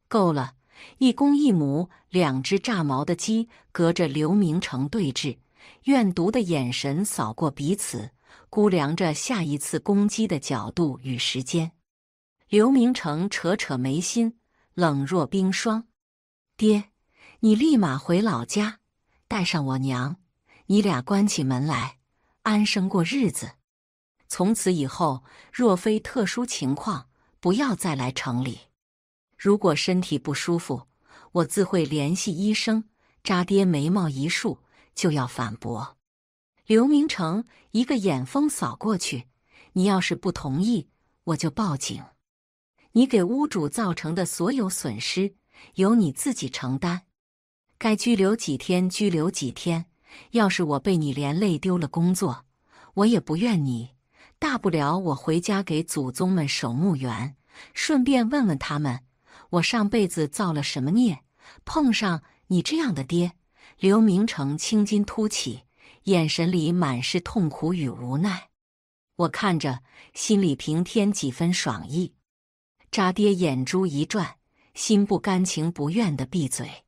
够了！一公一母两只炸毛的鸡，隔着刘明成对峙，怨毒的眼神扫过彼此，估量着下一次攻击的角度与时间。刘明成扯扯眉心，冷若冰霜：“爹，你立马回老家，带上我娘。”你俩关起门来安生过日子。从此以后，若非特殊情况，不要再来城里。如果身体不舒服，我自会联系医生。渣爹眉毛一竖，就要反驳。刘明成一个眼风扫过去，你要是不同意，我就报警。你给屋主造成的所有损失，由你自己承担。该拘留几天，拘留几天。要是我被你连累丢了工作，我也不怨你。大不了我回家给祖宗们守墓园，顺便问问他们，我上辈子造了什么孽，碰上你这样的爹。刘明成青筋突起，眼神里满是痛苦与无奈。我看着，心里平添几分爽意。渣爹眼珠一转，心不甘情不愿的闭嘴。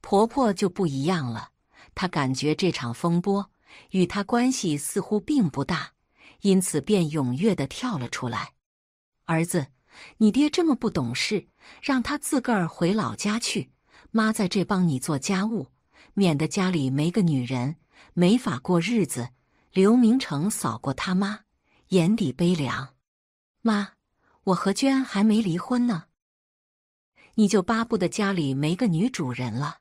婆婆就不一样了。他感觉这场风波与他关系似乎并不大，因此便踊跃的跳了出来。儿子，你爹这么不懂事，让他自个儿回老家去。妈在这帮你做家务，免得家里没个女人，没法过日子。刘明成扫过他妈，眼底悲凉。妈，我和娟还没离婚呢，你就巴不得家里没个女主人了？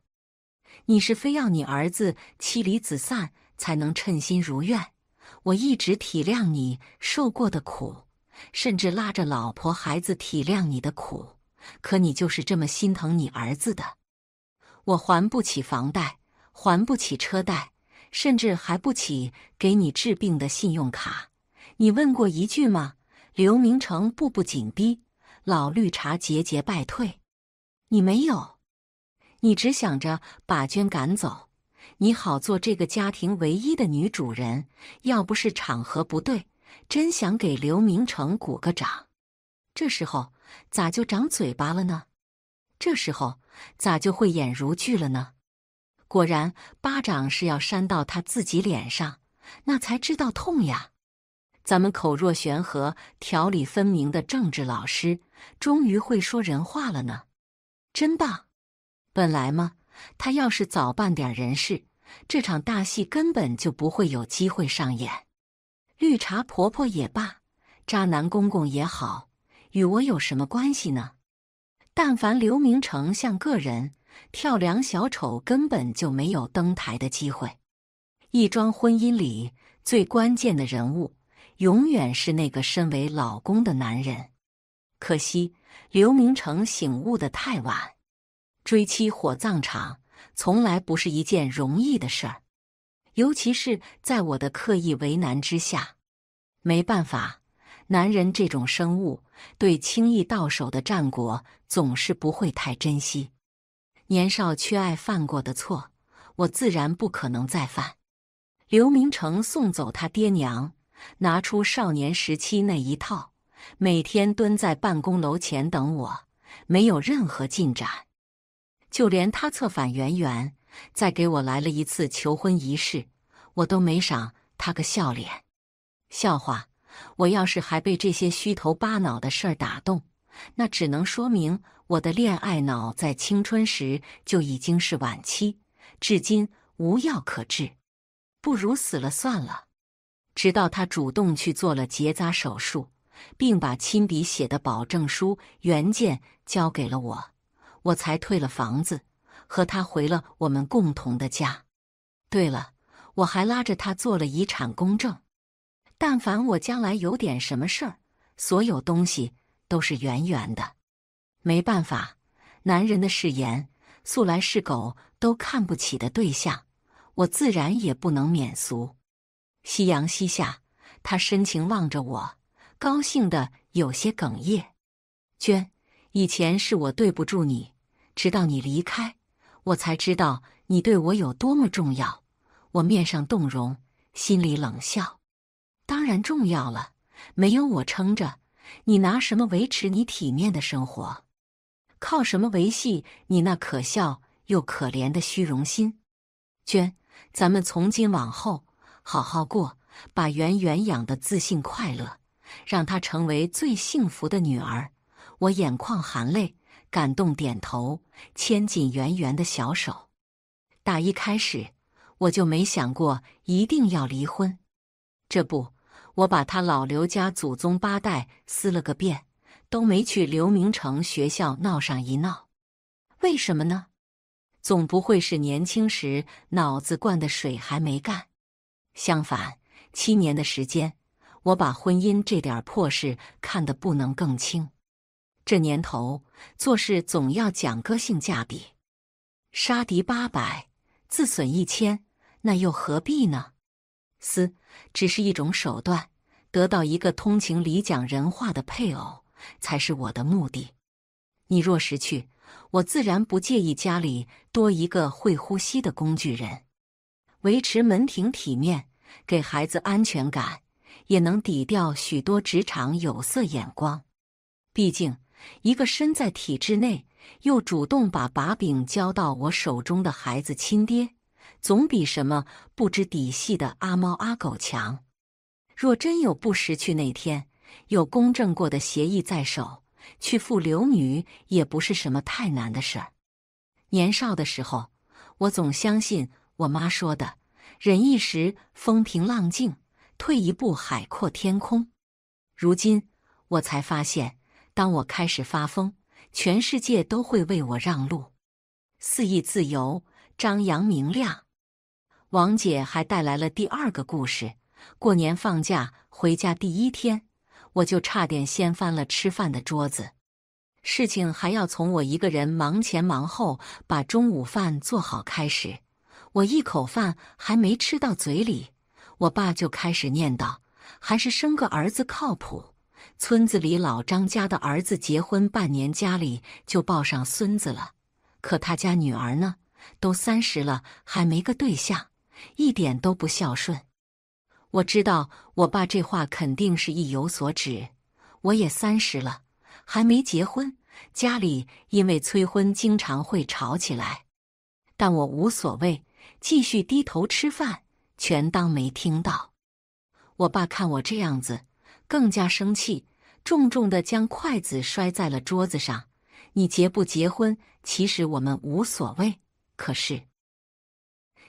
你是非要你儿子妻离子散才能称心如愿？我一直体谅你受过的苦，甚至拉着老婆孩子体谅你的苦，可你就是这么心疼你儿子的。我还不起房贷，还不起车贷，甚至还不起给你治病的信用卡，你问过一句吗？刘明成步步紧逼，老绿茶节节败退，你没有。你只想着把娟赶走，你好做这个家庭唯一的女主人。要不是场合不对，真想给刘明成鼓个掌。这时候咋就长嘴巴了呢？这时候咋就会眼如炬了呢？果然，巴掌是要扇到他自己脸上，那才知道痛呀。咱们口若悬河、条理分明的政治老师，终于会说人话了呢，真棒！本来嘛，他要是早办点人事，这场大戏根本就不会有机会上演。绿茶婆婆也罢，渣男公公也好，与我有什么关系呢？但凡刘明成像个人，跳梁小丑根本就没有登台的机会。一桩婚姻里最关键的人物，永远是那个身为老公的男人。可惜刘明成醒悟的太晚。追妻火葬场从来不是一件容易的事儿，尤其是在我的刻意为难之下。没办法，男人这种生物对轻易到手的战果总是不会太珍惜。年少缺爱犯过的错，我自然不可能再犯。刘明成送走他爹娘，拿出少年时期那一套，每天蹲在办公楼前等我，没有任何进展。就连他策反圆圆，再给我来了一次求婚仪式，我都没赏他个笑脸。笑话！我要是还被这些虚头巴脑的事儿打动，那只能说明我的恋爱脑在青春时就已经是晚期，至今无药可治。不如死了算了。直到他主动去做了结扎手术，并把亲笔写的保证书原件交给了我。我才退了房子，和他回了我们共同的家。对了，我还拉着他做了遗产公证。但凡我将来有点什么事儿，所有东西都是圆圆的。没办法，男人的誓言素来是狗都看不起的对象，我自然也不能免俗。夕阳西下，他深情望着我，高兴的有些哽咽。娟，以前是我对不住你。直到你离开，我才知道你对我有多么重要。我面上动容，心里冷笑。当然重要了，没有我撑着，你拿什么维持你体面的生活？靠什么维系你那可笑又可怜的虚荣心？娟，咱们从今往后好好过，把媛媛养的自信快乐，让她成为最幸福的女儿。我眼眶含泪。感动，点头，牵紧圆圆的小手。打一开始，我就没想过一定要离婚。这不，我把他老刘家祖宗八代撕了个遍，都没去刘明成学校闹上一闹。为什么呢？总不会是年轻时脑子灌的水还没干？相反，七年的时间，我把婚姻这点破事看得不能更轻。这年头做事总要讲个性价比，杀敌八百自损一千，那又何必呢？私只是一种手段，得到一个通情理、讲人话的配偶才是我的目的。你若识去，我自然不介意家里多一个会呼吸的工具人，维持门庭体面，给孩子安全感，也能抵掉许多职场有色眼光。毕竟。一个身在体制内，又主动把把柄交到我手中的孩子亲爹，总比什么不知底细的阿猫阿狗强。若真有不识趣那天，有公证过的协议在手，去赴刘女也不是什么太难的事儿。年少的时候，我总相信我妈说的“忍一时风平浪静，退一步海阔天空”。如今我才发现。当我开始发疯，全世界都会为我让路，肆意自由，张扬明亮。王姐还带来了第二个故事：过年放假回家第一天，我就差点掀翻了吃饭的桌子。事情还要从我一个人忙前忙后把中午饭做好开始。我一口饭还没吃到嘴里，我爸就开始念叨：“还是生个儿子靠谱。”村子里老张家的儿子结婚半年，家里就抱上孙子了。可他家女儿呢，都三十了还没个对象，一点都不孝顺。我知道我爸这话肯定是意有所指。我也三十了，还没结婚，家里因为催婚经常会吵起来，但我无所谓，继续低头吃饭，全当没听到。我爸看我这样子。更加生气，重重的将筷子摔在了桌子上。你结不结婚，其实我们无所谓。可是，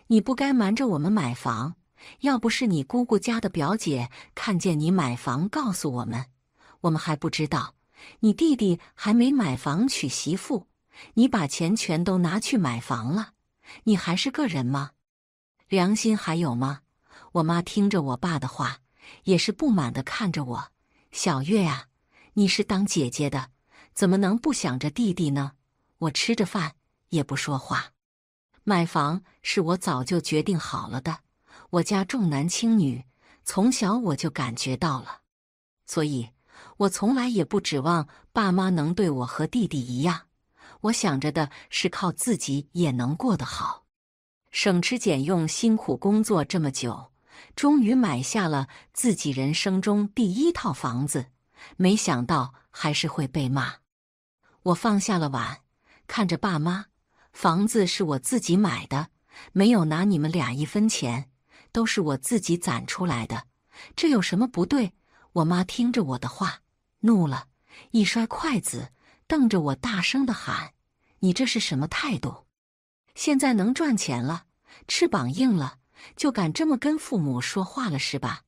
你不该瞒着我们买房。要不是你姑姑家的表姐看见你买房，告诉我们，我们还不知道。你弟弟还没买房娶媳妇，你把钱全都拿去买房了，你还是个人吗？良心还有吗？我妈听着我爸的话。也是不满的看着我，小月呀，你是当姐姐的，怎么能不想着弟弟呢？我吃着饭也不说话。买房是我早就决定好了的。我家重男轻女，从小我就感觉到了，所以我从来也不指望爸妈能对我和弟弟一样。我想着的是靠自己也能过得好，省吃俭用，辛苦工作这么久。终于买下了自己人生中第一套房子，没想到还是会被骂。我放下了碗，看着爸妈，房子是我自己买的，没有拿你们俩一分钱，都是我自己攒出来的，这有什么不对？我妈听着我的话，怒了，一摔筷子，瞪着我大声的喊：“你这是什么态度？现在能赚钱了，翅膀硬了。”就敢这么跟父母说话了是吧？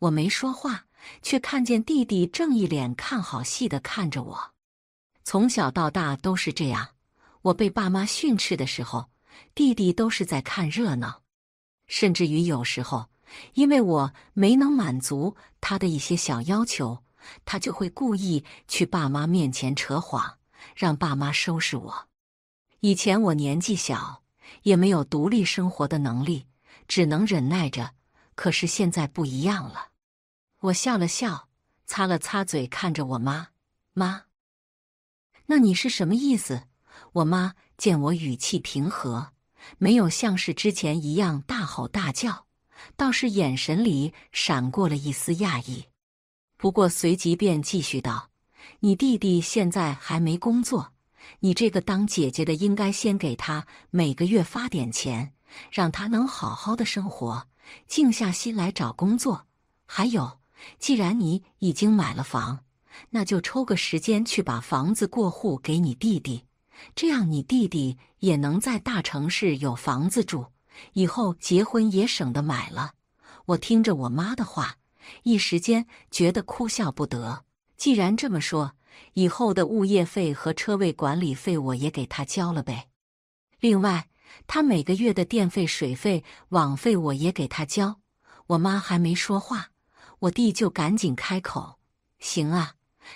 我没说话，却看见弟弟正一脸看好戏的看着我。从小到大都是这样，我被爸妈训斥的时候，弟弟都是在看热闹。甚至于有时候，因为我没能满足他的一些小要求，他就会故意去爸妈面前扯谎，让爸妈收拾我。以前我年纪小，也没有独立生活的能力。只能忍耐着，可是现在不一样了。我笑了笑，擦了擦嘴，看着我妈妈：“那你是什么意思？”我妈见我语气平和，没有像是之前一样大吼大叫，倒是眼神里闪过了一丝讶异。不过随即便继续道：“你弟弟现在还没工作，你这个当姐姐的应该先给他每个月发点钱。”让他能好好的生活，静下心来找工作。还有，既然你已经买了房，那就抽个时间去把房子过户给你弟弟，这样你弟弟也能在大城市有房子住，以后结婚也省得买了。我听着我妈的话，一时间觉得哭笑不得。既然这么说，以后的物业费和车位管理费我也给他交了呗。另外。他每个月的电费、水费、网费，我也给他交。我妈还没说话，我弟就赶紧开口：“行啊，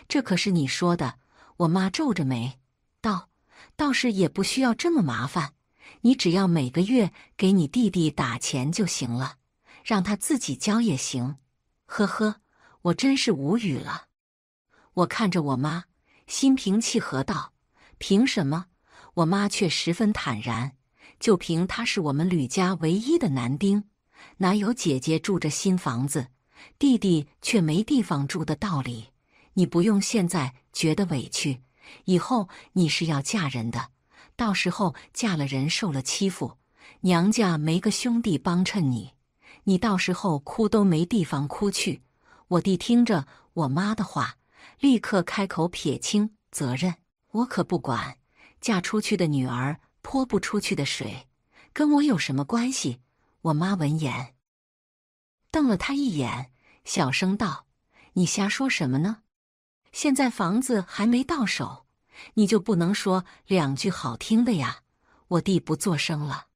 这可是你说的。”我妈皱着眉道：“倒是也不需要这么麻烦，你只要每个月给你弟弟打钱就行了，让他自己交也行。”呵呵，我真是无语了。我看着我妈，心平气和道：“凭什么？”我妈却十分坦然。就凭他是我们吕家唯一的男丁，哪有姐姐住着新房子，弟弟却没地方住的道理？你不用现在觉得委屈，以后你是要嫁人的，到时候嫁了人受了欺负，娘家没个兄弟帮衬你，你到时候哭都没地方哭去。我弟听着我妈的话，立刻开口撇清责任，我可不管，嫁出去的女儿。泼不出去的水，跟我有什么关系？我妈闻言瞪了他一眼，小声道：“你瞎说什么呢？现在房子还没到手，你就不能说两句好听的呀？”我弟不作声了。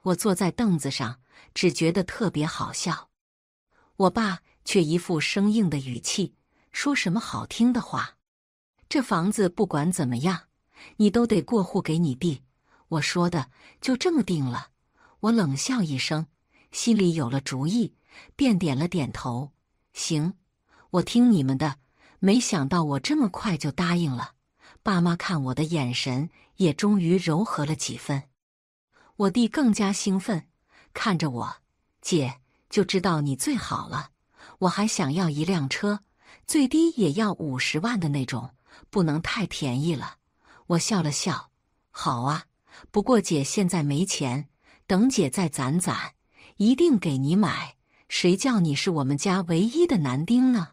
我坐在凳子上，只觉得特别好笑。我爸却一副生硬的语气，说什么好听的话：“这房子不管怎么样，你都得过户给你弟。”我说的就这么定了。我冷笑一声，心里有了主意，便点了点头。行，我听你们的。没想到我这么快就答应了。爸妈看我的眼神也终于柔和了几分。我弟更加兴奋，看着我姐就知道你最好了。我还想要一辆车，最低也要五十万的那种，不能太便宜了。我笑了笑，好啊。不过姐现在没钱，等姐再攒攒，一定给你买。谁叫你是我们家唯一的男丁呢？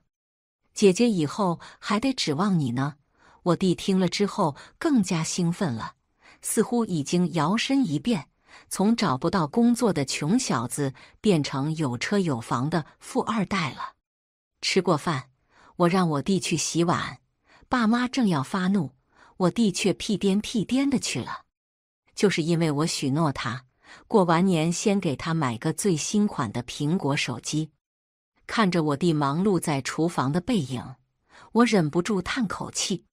姐姐以后还得指望你呢。我弟听了之后更加兴奋了，似乎已经摇身一变，从找不到工作的穷小子变成有车有房的富二代了。吃过饭，我让我弟去洗碗，爸妈正要发怒，我弟却屁颠屁颠的去了。就是因为我许诺他，过完年先给他买个最新款的苹果手机。看着我弟忙碌在厨房的背影，我忍不住叹口气。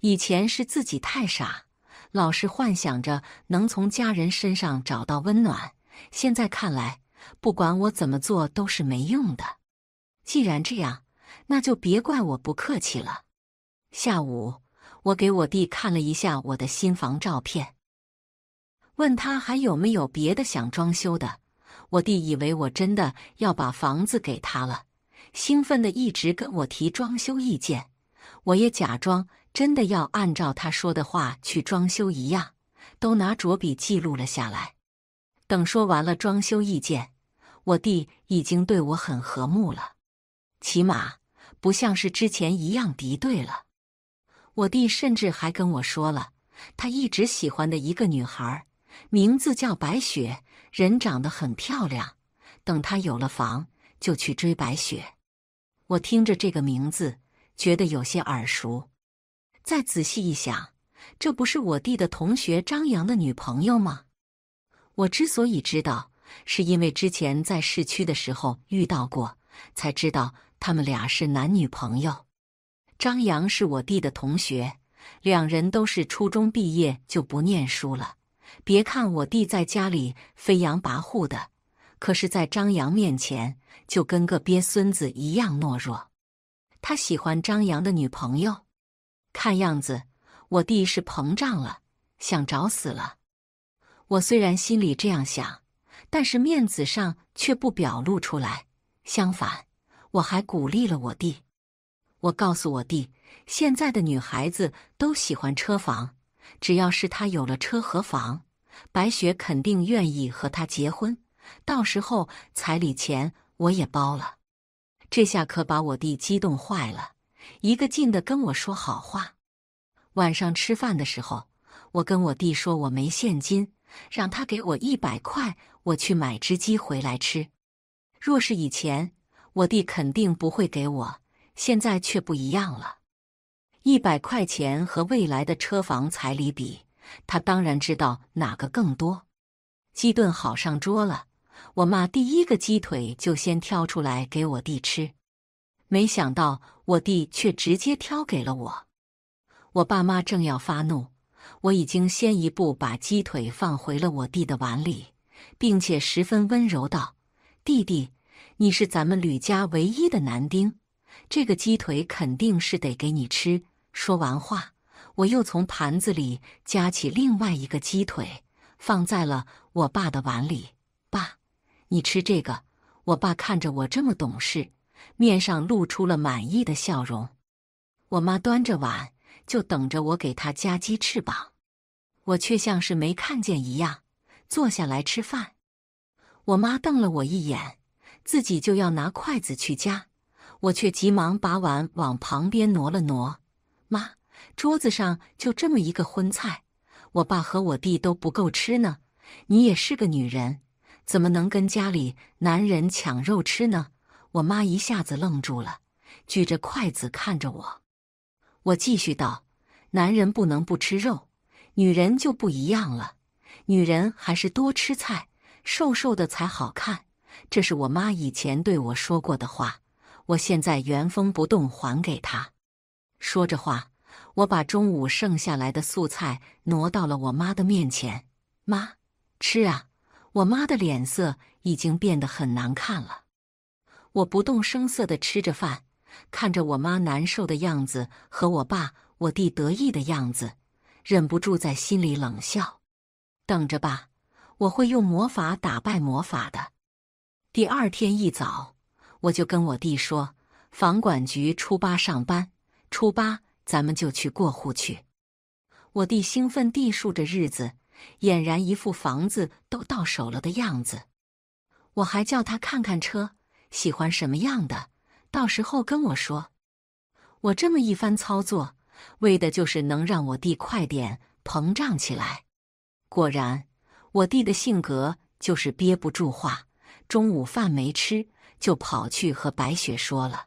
以前是自己太傻，老是幻想着能从家人身上找到温暖。现在看来，不管我怎么做都是没用的。既然这样，那就别怪我不客气了。下午，我给我弟看了一下我的新房照片。问他还有没有别的想装修的？我弟以为我真的要把房子给他了，兴奋的一直跟我提装修意见。我也假装真的要按照他说的话去装修一样，都拿着笔记录了下来。等说完了装修意见，我弟已经对我很和睦了，起码不像是之前一样敌对了。我弟甚至还跟我说了他一直喜欢的一个女孩。名字叫白雪，人长得很漂亮。等他有了房，就去追白雪。我听着这个名字，觉得有些耳熟。再仔细一想，这不是我弟的同学张扬的女朋友吗？我之所以知道，是因为之前在市区的时候遇到过，才知道他们俩是男女朋友。张扬是我弟的同学，两人都是初中毕业就不念书了。别看我弟在家里飞扬跋扈的，可是，在张扬面前就跟个鳖孙子一样懦弱。他喜欢张扬的女朋友，看样子我弟是膨胀了，想找死了。我虽然心里这样想，但是面子上却不表露出来。相反，我还鼓励了我弟。我告诉我弟，现在的女孩子都喜欢车房。只要是他有了车和房，白雪肯定愿意和他结婚。到时候彩礼钱我也包了，这下可把我弟激动坏了，一个劲的跟我说好话。晚上吃饭的时候，我跟我弟说我没现金，让他给我一百块，我去买只鸡回来吃。若是以前，我弟肯定不会给我，现在却不一样了。一百块钱和未来的车房彩礼比，他当然知道哪个更多。鸡炖好上桌了，我妈第一个鸡腿就先挑出来给我弟吃，没想到我弟却直接挑给了我。我爸妈正要发怒，我已经先一步把鸡腿放回了我弟的碗里，并且十分温柔道：“弟弟，你是咱们吕家唯一的男丁，这个鸡腿肯定是得给你吃。”说完话，我又从盘子里夹起另外一个鸡腿，放在了我爸的碗里。爸，你吃这个。我爸看着我这么懂事，面上露出了满意的笑容。我妈端着碗，就等着我给她夹鸡翅膀，我却像是没看见一样，坐下来吃饭。我妈瞪了我一眼，自己就要拿筷子去夹，我却急忙把碗往旁边挪了挪。妈，桌子上就这么一个荤菜，我爸和我弟都不够吃呢。你也是个女人，怎么能跟家里男人抢肉吃呢？我妈一下子愣住了，举着筷子看着我。我继续道：“男人不能不吃肉，女人就不一样了。女人还是多吃菜，瘦瘦的才好看。”这是我妈以前对我说过的话，我现在原封不动还给她。说着话，我把中午剩下来的素菜挪到了我妈的面前。妈，吃啊！我妈的脸色已经变得很难看了。我不动声色的吃着饭，看着我妈难受的样子和我爸、我弟得意的样子，忍不住在心里冷笑。等着吧，我会用魔法打败魔法的。第二天一早，我就跟我弟说，房管局初八上班。初八，咱们就去过户去。我弟兴奋地数着日子，俨然一副房子都到手了的样子。我还叫他看看车，喜欢什么样的，到时候跟我说。我这么一番操作，为的就是能让我弟快点膨胀起来。果然，我弟的性格就是憋不住话，中午饭没吃，就跑去和白雪说了。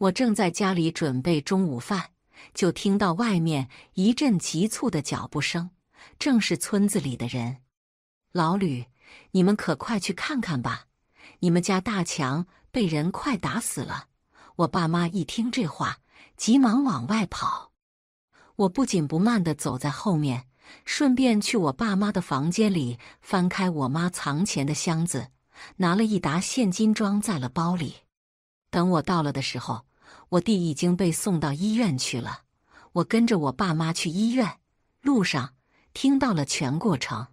我正在家里准备中午饭，就听到外面一阵急促的脚步声，正是村子里的人。老吕，你们可快去看看吧！你们家大强被人快打死了。我爸妈一听这话，急忙往外跑。我不紧不慢地走在后面，顺便去我爸妈的房间里，翻开我妈藏钱的箱子，拿了一沓现金装在了包里。等我到了的时候。我弟已经被送到医院去了，我跟着我爸妈去医院，路上听到了全过程。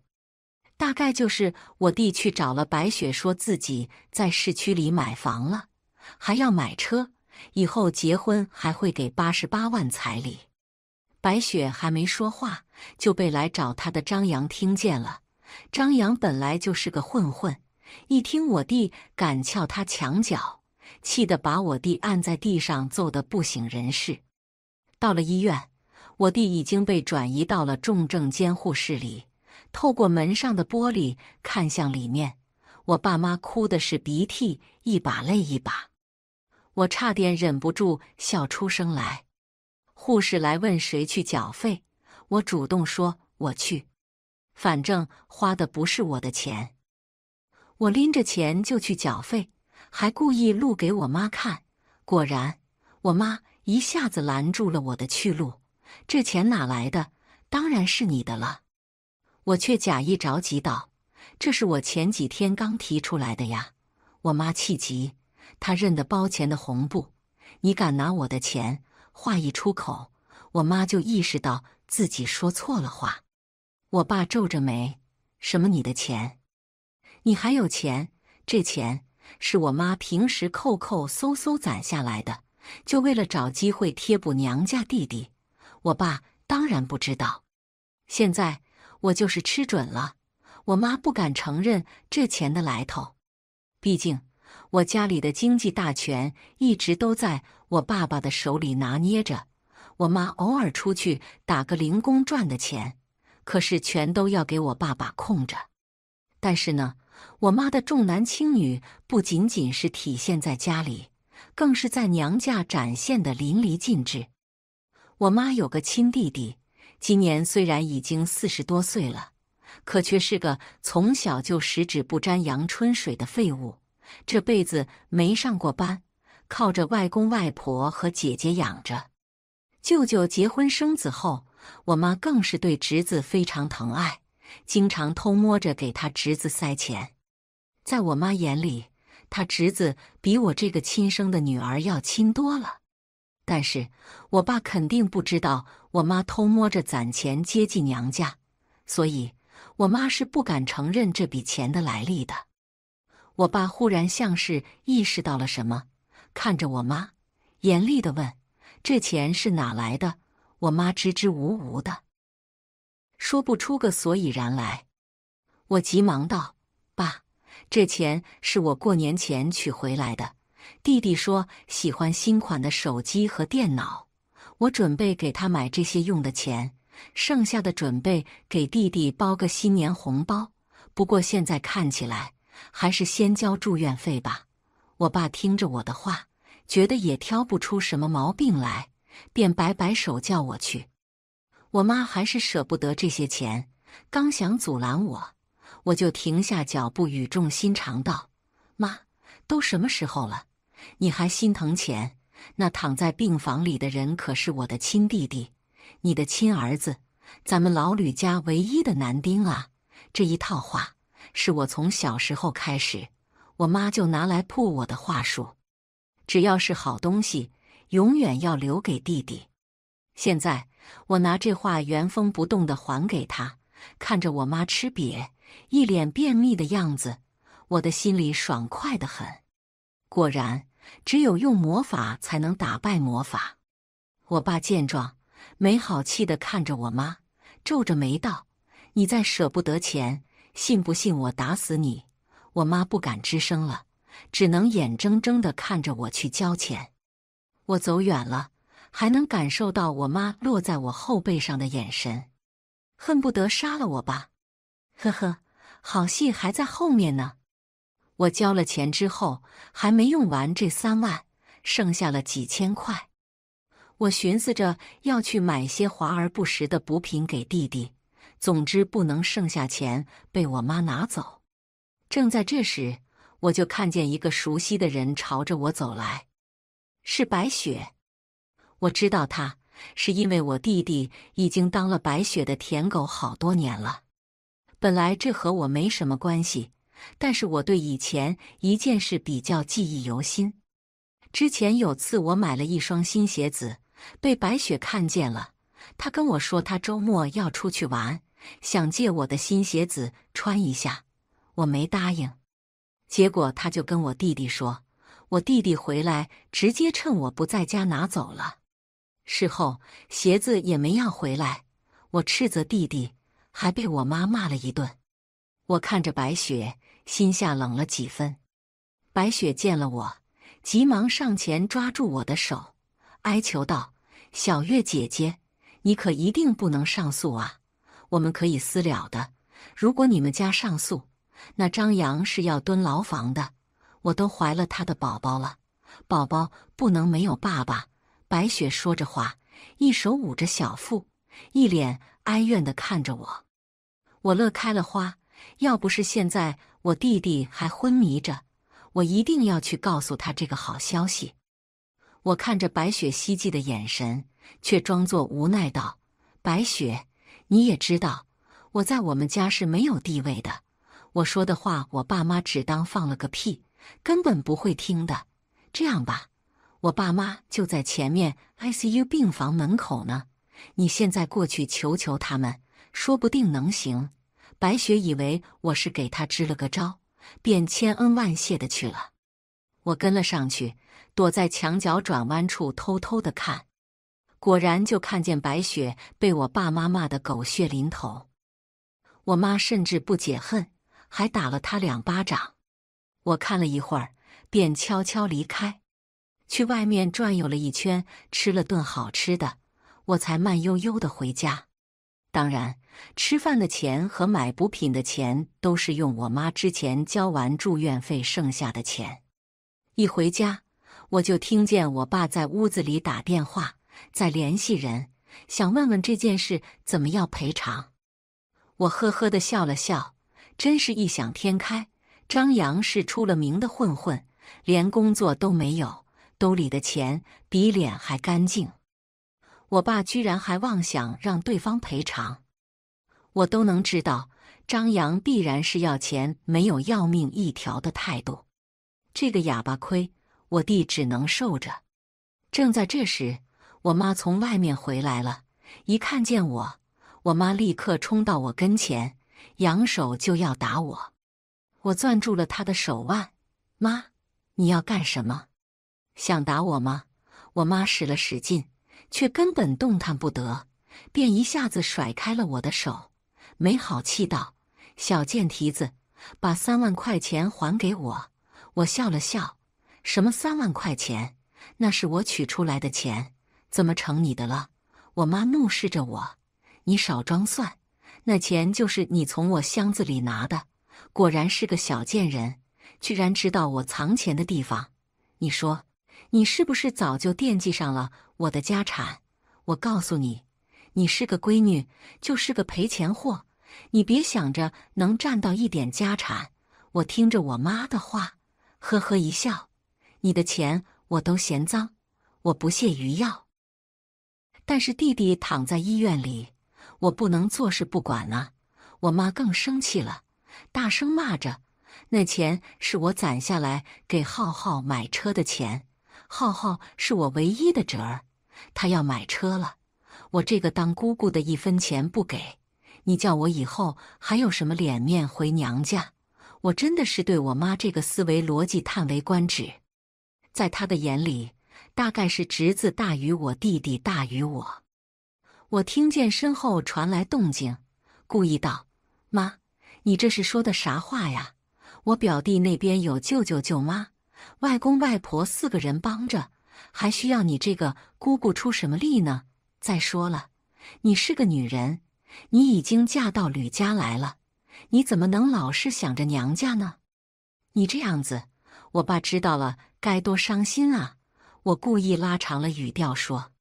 大概就是我弟去找了白雪，说自己在市区里买房了，还要买车，以后结婚还会给八十八万彩礼。白雪还没说话，就被来找他的张扬听见了。张扬本来就是个混混，一听我弟敢撬他墙角。气得把我弟按在地上揍得不省人事。到了医院，我弟已经被转移到了重症监护室里。透过门上的玻璃看向里面，我爸妈哭的是鼻涕一把泪一把，我差点忍不住笑出声来。护士来问谁去缴费，我主动说我去，反正花的不是我的钱。我拎着钱就去缴费。还故意录给我妈看，果然，我妈一下子拦住了我的去路。这钱哪来的？当然是你的了。我却假意着急道：“这是我前几天刚提出来的呀。”我妈气急，她认得包钱的红布。你敢拿我的钱？话一出口，我妈就意识到自己说错了话。我爸皱着眉：“什么你的钱？你还有钱？这钱？”是我妈平时扣扣搜搜攒下来的，就为了找机会贴补娘家弟弟。我爸当然不知道。现在我就是吃准了我妈不敢承认这钱的来头，毕竟我家里的经济大权一直都在我爸爸的手里拿捏着。我妈偶尔出去打个零工赚的钱，可是全都要给我爸爸控着。但是呢。我妈的重男轻女不仅仅是体现在家里，更是在娘家展现的淋漓尽致。我妈有个亲弟弟，今年虽然已经四十多岁了，可却是个从小就十指不沾阳春水的废物，这辈子没上过班，靠着外公外婆和姐姐养着。舅舅结婚生子后，我妈更是对侄子非常疼爱。经常偷摸着给他侄子塞钱，在我妈眼里，他侄子比我这个亲生的女儿要亲多了。但是，我爸肯定不知道我妈偷摸着攒钱接济娘家，所以我妈是不敢承认这笔钱的来历的。我爸忽然像是意识到了什么，看着我妈，严厉的问：“这钱是哪来的？”我妈支支吾吾的。说不出个所以然来，我急忙道：“爸，这钱是我过年前取回来的。弟弟说喜欢新款的手机和电脑，我准备给他买这些用的钱。剩下的准备给弟弟包个新年红包。不过现在看起来，还是先交住院费吧。”我爸听着我的话，觉得也挑不出什么毛病来，便摆摆手叫我去。我妈还是舍不得这些钱，刚想阻拦我，我就停下脚步，语重心长道：“妈，都什么时候了，你还心疼钱？那躺在病房里的人可是我的亲弟弟，你的亲儿子，咱们老吕家唯一的男丁啊！”这一套话是我从小时候开始，我妈就拿来破我的话术。只要是好东西，永远要留给弟弟。现在。我拿这话原封不动的还给他，看着我妈吃瘪，一脸便秘的样子，我的心里爽快的很。果然，只有用魔法才能打败魔法。我爸见状，没好气的看着我妈，皱着眉道：“你再舍不得钱，信不信我打死你？”我妈不敢吱声了，只能眼睁睁的看着我去交钱。我走远了。还能感受到我妈落在我后背上的眼神，恨不得杀了我吧！呵呵，好戏还在后面呢。我交了钱之后，还没用完这三万，剩下了几千块。我寻思着要去买些华而不实的补品给弟弟，总之不能剩下钱被我妈拿走。正在这时，我就看见一个熟悉的人朝着我走来，是白雪。我知道他是因为我弟弟已经当了白雪的舔狗好多年了。本来这和我没什么关系，但是我对以前一件事比较记忆犹新。之前有次我买了一双新鞋子，被白雪看见了。她跟我说她周末要出去玩，想借我的新鞋子穿一下，我没答应。结果他就跟我弟弟说，我弟弟回来直接趁我不在家拿走了。事后鞋子也没要回来，我斥责弟弟，还被我妈骂了一顿。我看着白雪，心下冷了几分。白雪见了我，急忙上前抓住我的手，哀求道：“小月姐姐，你可一定不能上诉啊！我们可以私了的。如果你们家上诉，那张扬是要蹲牢房的。我都怀了他的宝宝了，宝宝不能没有爸爸。”白雪说着话，一手捂着小腹，一脸哀怨的看着我。我乐开了花，要不是现在我弟弟还昏迷着，我一定要去告诉他这个好消息。我看着白雪希冀的眼神，却装作无奈道：“白雪，你也知道，我在我们家是没有地位的。我说的话，我爸妈只当放了个屁，根本不会听的。这样吧。”我爸妈就在前面 ICU 病房门口呢，你现在过去求求他们，说不定能行。白雪以为我是给他支了个招，便千恩万谢的去了。我跟了上去，躲在墙角转弯处偷偷的看，果然就看见白雪被我爸妈骂得狗血淋头，我妈甚至不解恨，还打了他两巴掌。我看了一会儿，便悄悄离开。去外面转悠了一圈，吃了顿好吃的，我才慢悠悠的回家。当然，吃饭的钱和买补品的钱都是用我妈之前交完住院费剩下的钱。一回家，我就听见我爸在屋子里打电话，在联系人，想问问这件事怎么要赔偿。我呵呵的笑了笑，真是异想天开。张扬是出了名的混混，连工作都没有。兜里的钱比脸还干净，我爸居然还妄想让对方赔偿，我都能知道张扬必然是要钱没有要命一条的态度。这个哑巴亏，我弟只能受着。正在这时，我妈从外面回来了，一看见我，我妈立刻冲到我跟前，扬手就要打我。我攥住了她的手腕，妈，你要干什么？想打我吗？我妈使了使劲，却根本动弹不得，便一下子甩开了我的手，没好气道：“小贱蹄子，把三万块钱还给我！”我笑了笑：“什么三万块钱？那是我取出来的钱，怎么成你的了？”我妈怒视着我：“你少装蒜，那钱就是你从我箱子里拿的。果然是个小贱人，居然知道我藏钱的地方！你说。”你是不是早就惦记上了我的家产？我告诉你，你是个闺女，就是个赔钱货，你别想着能占到一点家产。我听着我妈的话，呵呵一笑。你的钱我都嫌脏，我不屑于要。但是弟弟躺在医院里，我不能坐视不管啊！我妈更生气了，大声骂着：“那钱是我攒下来给浩浩买车的钱。”浩浩是我唯一的侄儿，他要买车了，我这个当姑姑的一分钱不给，你叫我以后还有什么脸面回娘家？我真的是对我妈这个思维逻辑叹为观止，在他的眼里，大概是侄子大于我，弟弟大于我。我听见身后传来动静，故意道：“妈，你这是说的啥话呀？我表弟那边有舅舅舅妈。”外公外婆四个人帮着，还需要你这个姑姑出什么力呢？再说了，你是个女人，你已经嫁到吕家来了，你怎么能老是想着娘家呢？你这样子，我爸知道了该多伤心啊！我故意拉长了语调说：“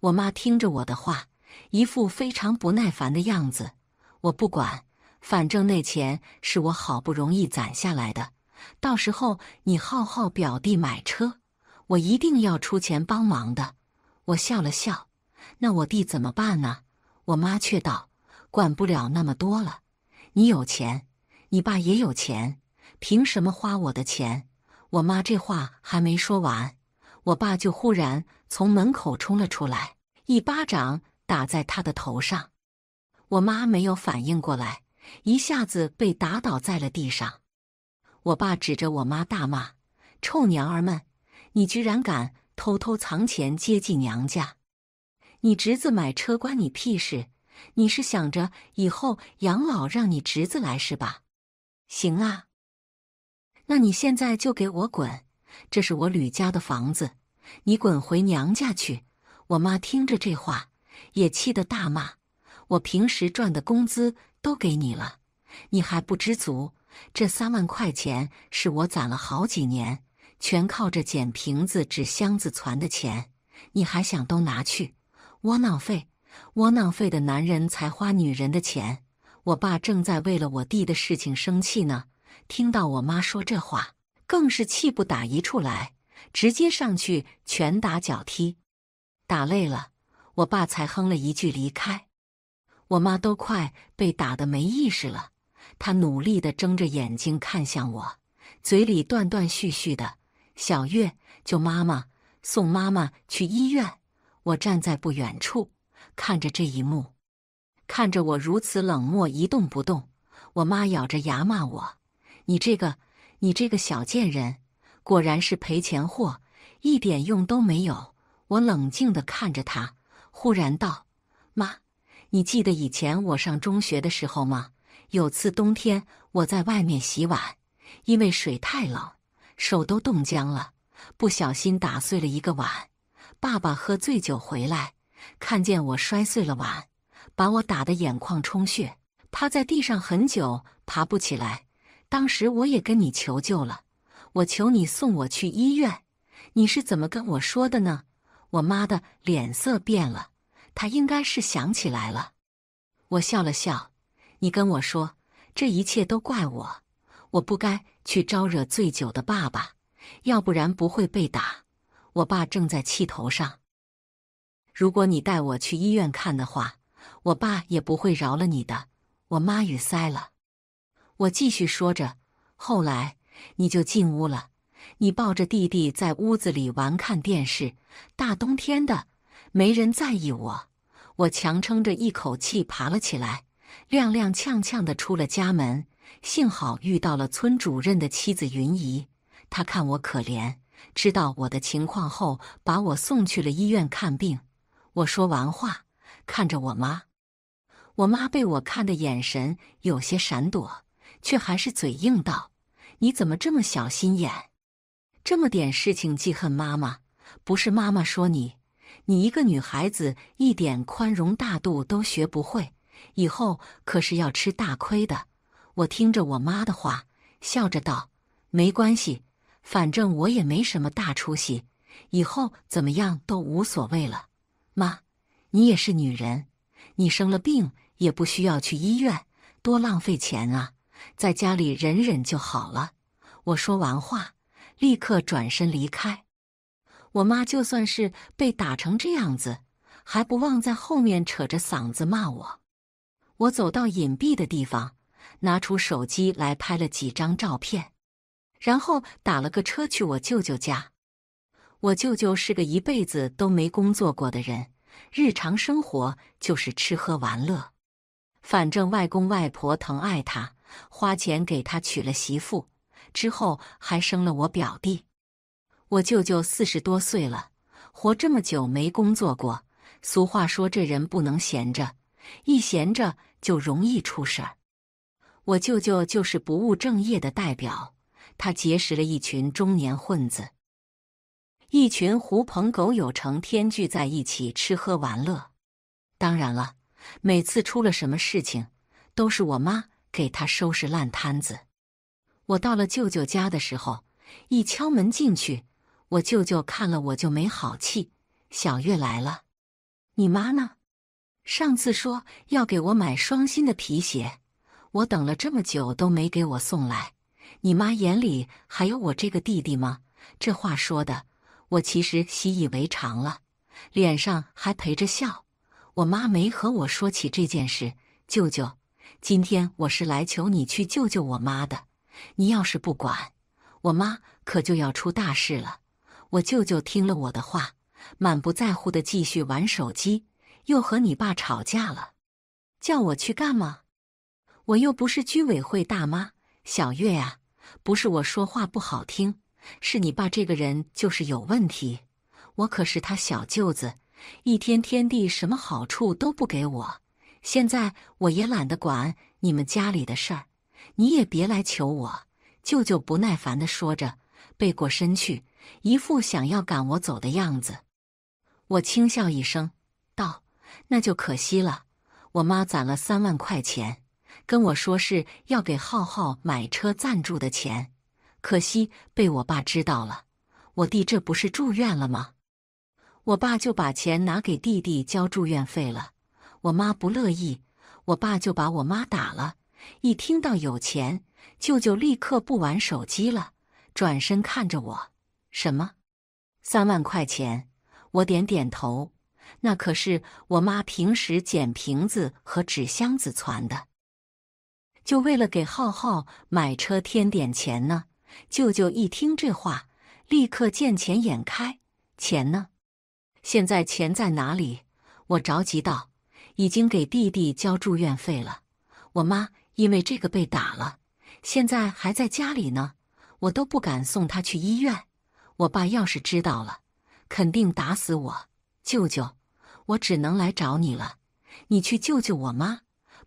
我妈听着我的话，一副非常不耐烦的样子。我不管，反正那钱是我好不容易攒下来的。”到时候你浩浩表弟买车，我一定要出钱帮忙的。我笑了笑，那我弟怎么办呢？我妈却道：“管不了那么多了，你有钱，你爸也有钱，凭什么花我的钱？”我妈这话还没说完，我爸就忽然从门口冲了出来，一巴掌打在他的头上。我妈没有反应过来，一下子被打倒在了地上。我爸指着我妈大骂：“臭娘儿们，你居然敢偷偷藏钱接济娘家！你侄子买车关你屁事？你是想着以后养老让你侄子来是吧？行啊，那你现在就给我滚！这是我吕家的房子，你滚回娘家去！”我妈听着这话也气得大骂：“我平时赚的工资都给你了，你还不知足？”这三万块钱是我攒了好几年，全靠着捡瓶子、纸箱子攒的钱。你还想都拿去？窝囊废！窝囊废的男人才花女人的钱。我爸正在为了我弟的事情生气呢，听到我妈说这话，更是气不打一处来，直接上去拳打脚踢。打累了，我爸才哼了一句离开。我妈都快被打的没意识了。他努力地睁着眼睛看向我，嘴里断断续续的：“小月，救妈妈，送妈妈去医院。”我站在不远处，看着这一幕，看着我如此冷漠一动不动。我妈咬着牙骂我：“你这个，你这个小贱人，果然是赔钱货，一点用都没有。”我冷静地看着他，忽然道：“妈，你记得以前我上中学的时候吗？”有次冬天，我在外面洗碗，因为水太冷，手都冻僵了，不小心打碎了一个碗。爸爸喝醉酒回来，看见我摔碎了碗，把我打得眼眶充血，趴在地上很久，爬不起来。当时我也跟你求救了，我求你送我去医院。你是怎么跟我说的呢？我妈的脸色变了，她应该是想起来了。我笑了笑。你跟我说，这一切都怪我，我不该去招惹醉酒的爸爸，要不然不会被打。我爸正在气头上。如果你带我去医院看的话，我爸也不会饶了你的。我妈语塞了。我继续说着，后来你就进屋了，你抱着弟弟在屋子里玩看电视。大冬天的，没人在意我。我强撑着一口气爬了起来。踉踉跄跄的出了家门，幸好遇到了村主任的妻子云姨，她看我可怜，知道我的情况后，把我送去了医院看病。我说完话，看着我妈，我妈被我看的眼神有些闪躲，却还是嘴硬道：“你怎么这么小心眼？这么点事情记恨妈妈，不是妈妈说你，你一个女孩子一点宽容大度都学不会。”以后可是要吃大亏的。我听着我妈的话，笑着道：“没关系，反正我也没什么大出息，以后怎么样都无所谓了。”妈，你也是女人，你生了病也不需要去医院，多浪费钱啊！在家里忍忍就好了。我说完话，立刻转身离开。我妈就算是被打成这样子，还不忘在后面扯着嗓子骂我。我走到隐蔽的地方，拿出手机来拍了几张照片，然后打了个车去我舅舅家。我舅舅是个一辈子都没工作过的人，日常生活就是吃喝玩乐。反正外公外婆疼爱他，花钱给他娶了媳妇，之后还生了我表弟。我舅舅四十多岁了，活这么久没工作过。俗话说，这人不能闲着，一闲着。就容易出事儿。我舅舅就是不务正业的代表，他结识了一群中年混子，一群狐朋狗友成天聚在一起吃喝玩乐。当然了，每次出了什么事情，都是我妈给他收拾烂摊子。我到了舅舅家的时候，一敲门进去，我舅舅看了我就没好气：“小月来了，你妈呢？”上次说要给我买双新的皮鞋，我等了这么久都没给我送来。你妈眼里还有我这个弟弟吗？这话说的，我其实习以为常了，脸上还陪着笑。我妈没和我说起这件事。舅舅，今天我是来求你去救救我妈的。你要是不管，我妈可就要出大事了。我舅舅听了我的话，满不在乎的继续玩手机。又和你爸吵架了，叫我去干吗？我又不是居委会大妈，小月啊，不是我说话不好听，是你爸这个人就是有问题。我可是他小舅子，一天天地什么好处都不给我，现在我也懒得管你们家里的事儿，你也别来求我。舅舅不耐烦的说着，背过身去，一副想要赶我走的样子。我轻笑一声。那就可惜了，我妈攒了三万块钱，跟我说是要给浩浩买车赞助的钱，可惜被我爸知道了。我弟这不是住院了吗？我爸就把钱拿给弟弟交住院费了。我妈不乐意，我爸就把我妈打了。一听到有钱，舅舅立刻不玩手机了，转身看着我：“什么？三万块钱？”我点点头。那可是我妈平时捡瓶子和纸箱子攒的，就为了给浩浩买车添点钱呢。舅舅一听这话，立刻见钱眼开。钱呢？现在钱在哪里？我着急道。已经给弟弟交住院费了。我妈因为这个被打了，现在还在家里呢。我都不敢送她去医院。我爸要是知道了，肯定打死我。舅舅。我只能来找你了，你去救救我妈，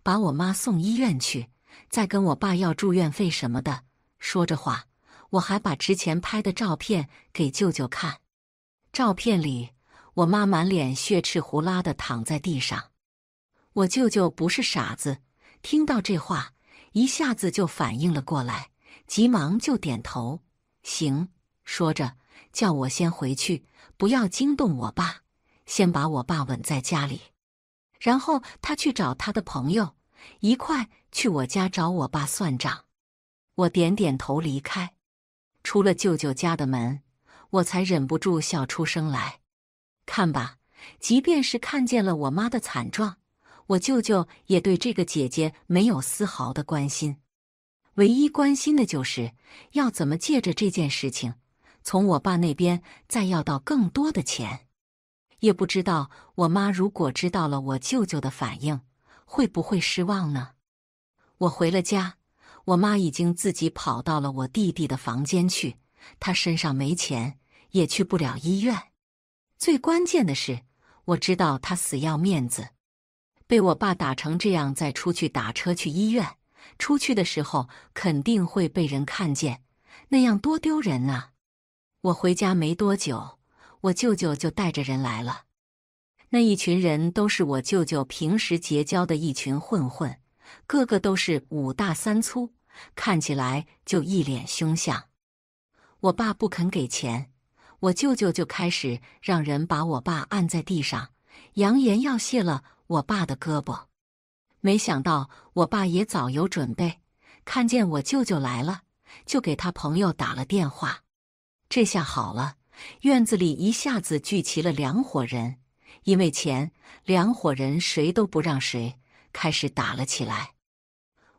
把我妈送医院去，再跟我爸要住院费什么的。说着话，我还把之前拍的照片给舅舅看，照片里我妈满脸血赤胡拉的躺在地上。我舅舅不是傻子，听到这话一下子就反应了过来，急忙就点头行，说着叫我先回去，不要惊动我爸。先把我爸稳在家里，然后他去找他的朋友，一块去我家找我爸算账。我点点头离开，出了舅舅家的门，我才忍不住笑出声来。看吧，即便是看见了我妈的惨状，我舅舅也对这个姐姐没有丝毫的关心，唯一关心的就是要怎么借着这件事情，从我爸那边再要到更多的钱。也不知道我妈如果知道了我舅舅的反应，会不会失望呢？我回了家，我妈已经自己跑到了我弟弟的房间去。他身上没钱，也去不了医院。最关键的是，我知道他死要面子，被我爸打成这样，再出去打车去医院，出去的时候肯定会被人看见，那样多丢人啊！我回家没多久。我舅舅就带着人来了，那一群人都是我舅舅平时结交的一群混混，个个都是五大三粗，看起来就一脸凶相。我爸不肯给钱，我舅舅就开始让人把我爸按在地上，扬言要卸了我爸的胳膊。没想到我爸也早有准备，看见我舅舅来了，就给他朋友打了电话。这下好了。院子里一下子聚齐了两伙人，因为钱，两伙人谁都不让谁，开始打了起来。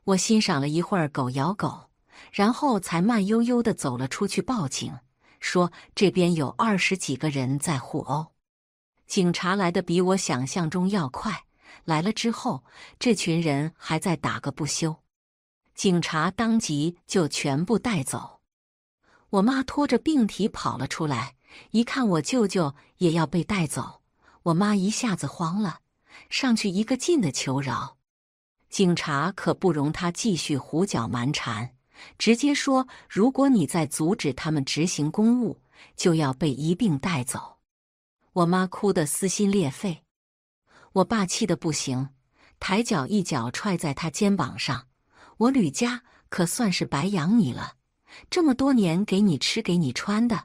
我欣赏了一会儿狗咬狗，然后才慢悠悠的走了出去报警，说这边有二十几个人在互殴。警察来的比我想象中要快，来了之后，这群人还在打个不休，警察当即就全部带走。我妈拖着病体跑了出来，一看我舅舅也要被带走，我妈一下子慌了，上去一个劲的求饶。警察可不容他继续胡搅蛮缠，直接说：“如果你再阻止他们执行公务，就要被一并带走。”我妈哭得撕心裂肺，我爸气得不行，抬脚一脚踹在他肩膀上：“我吕家可算是白养你了。”这么多年给你吃给你穿的，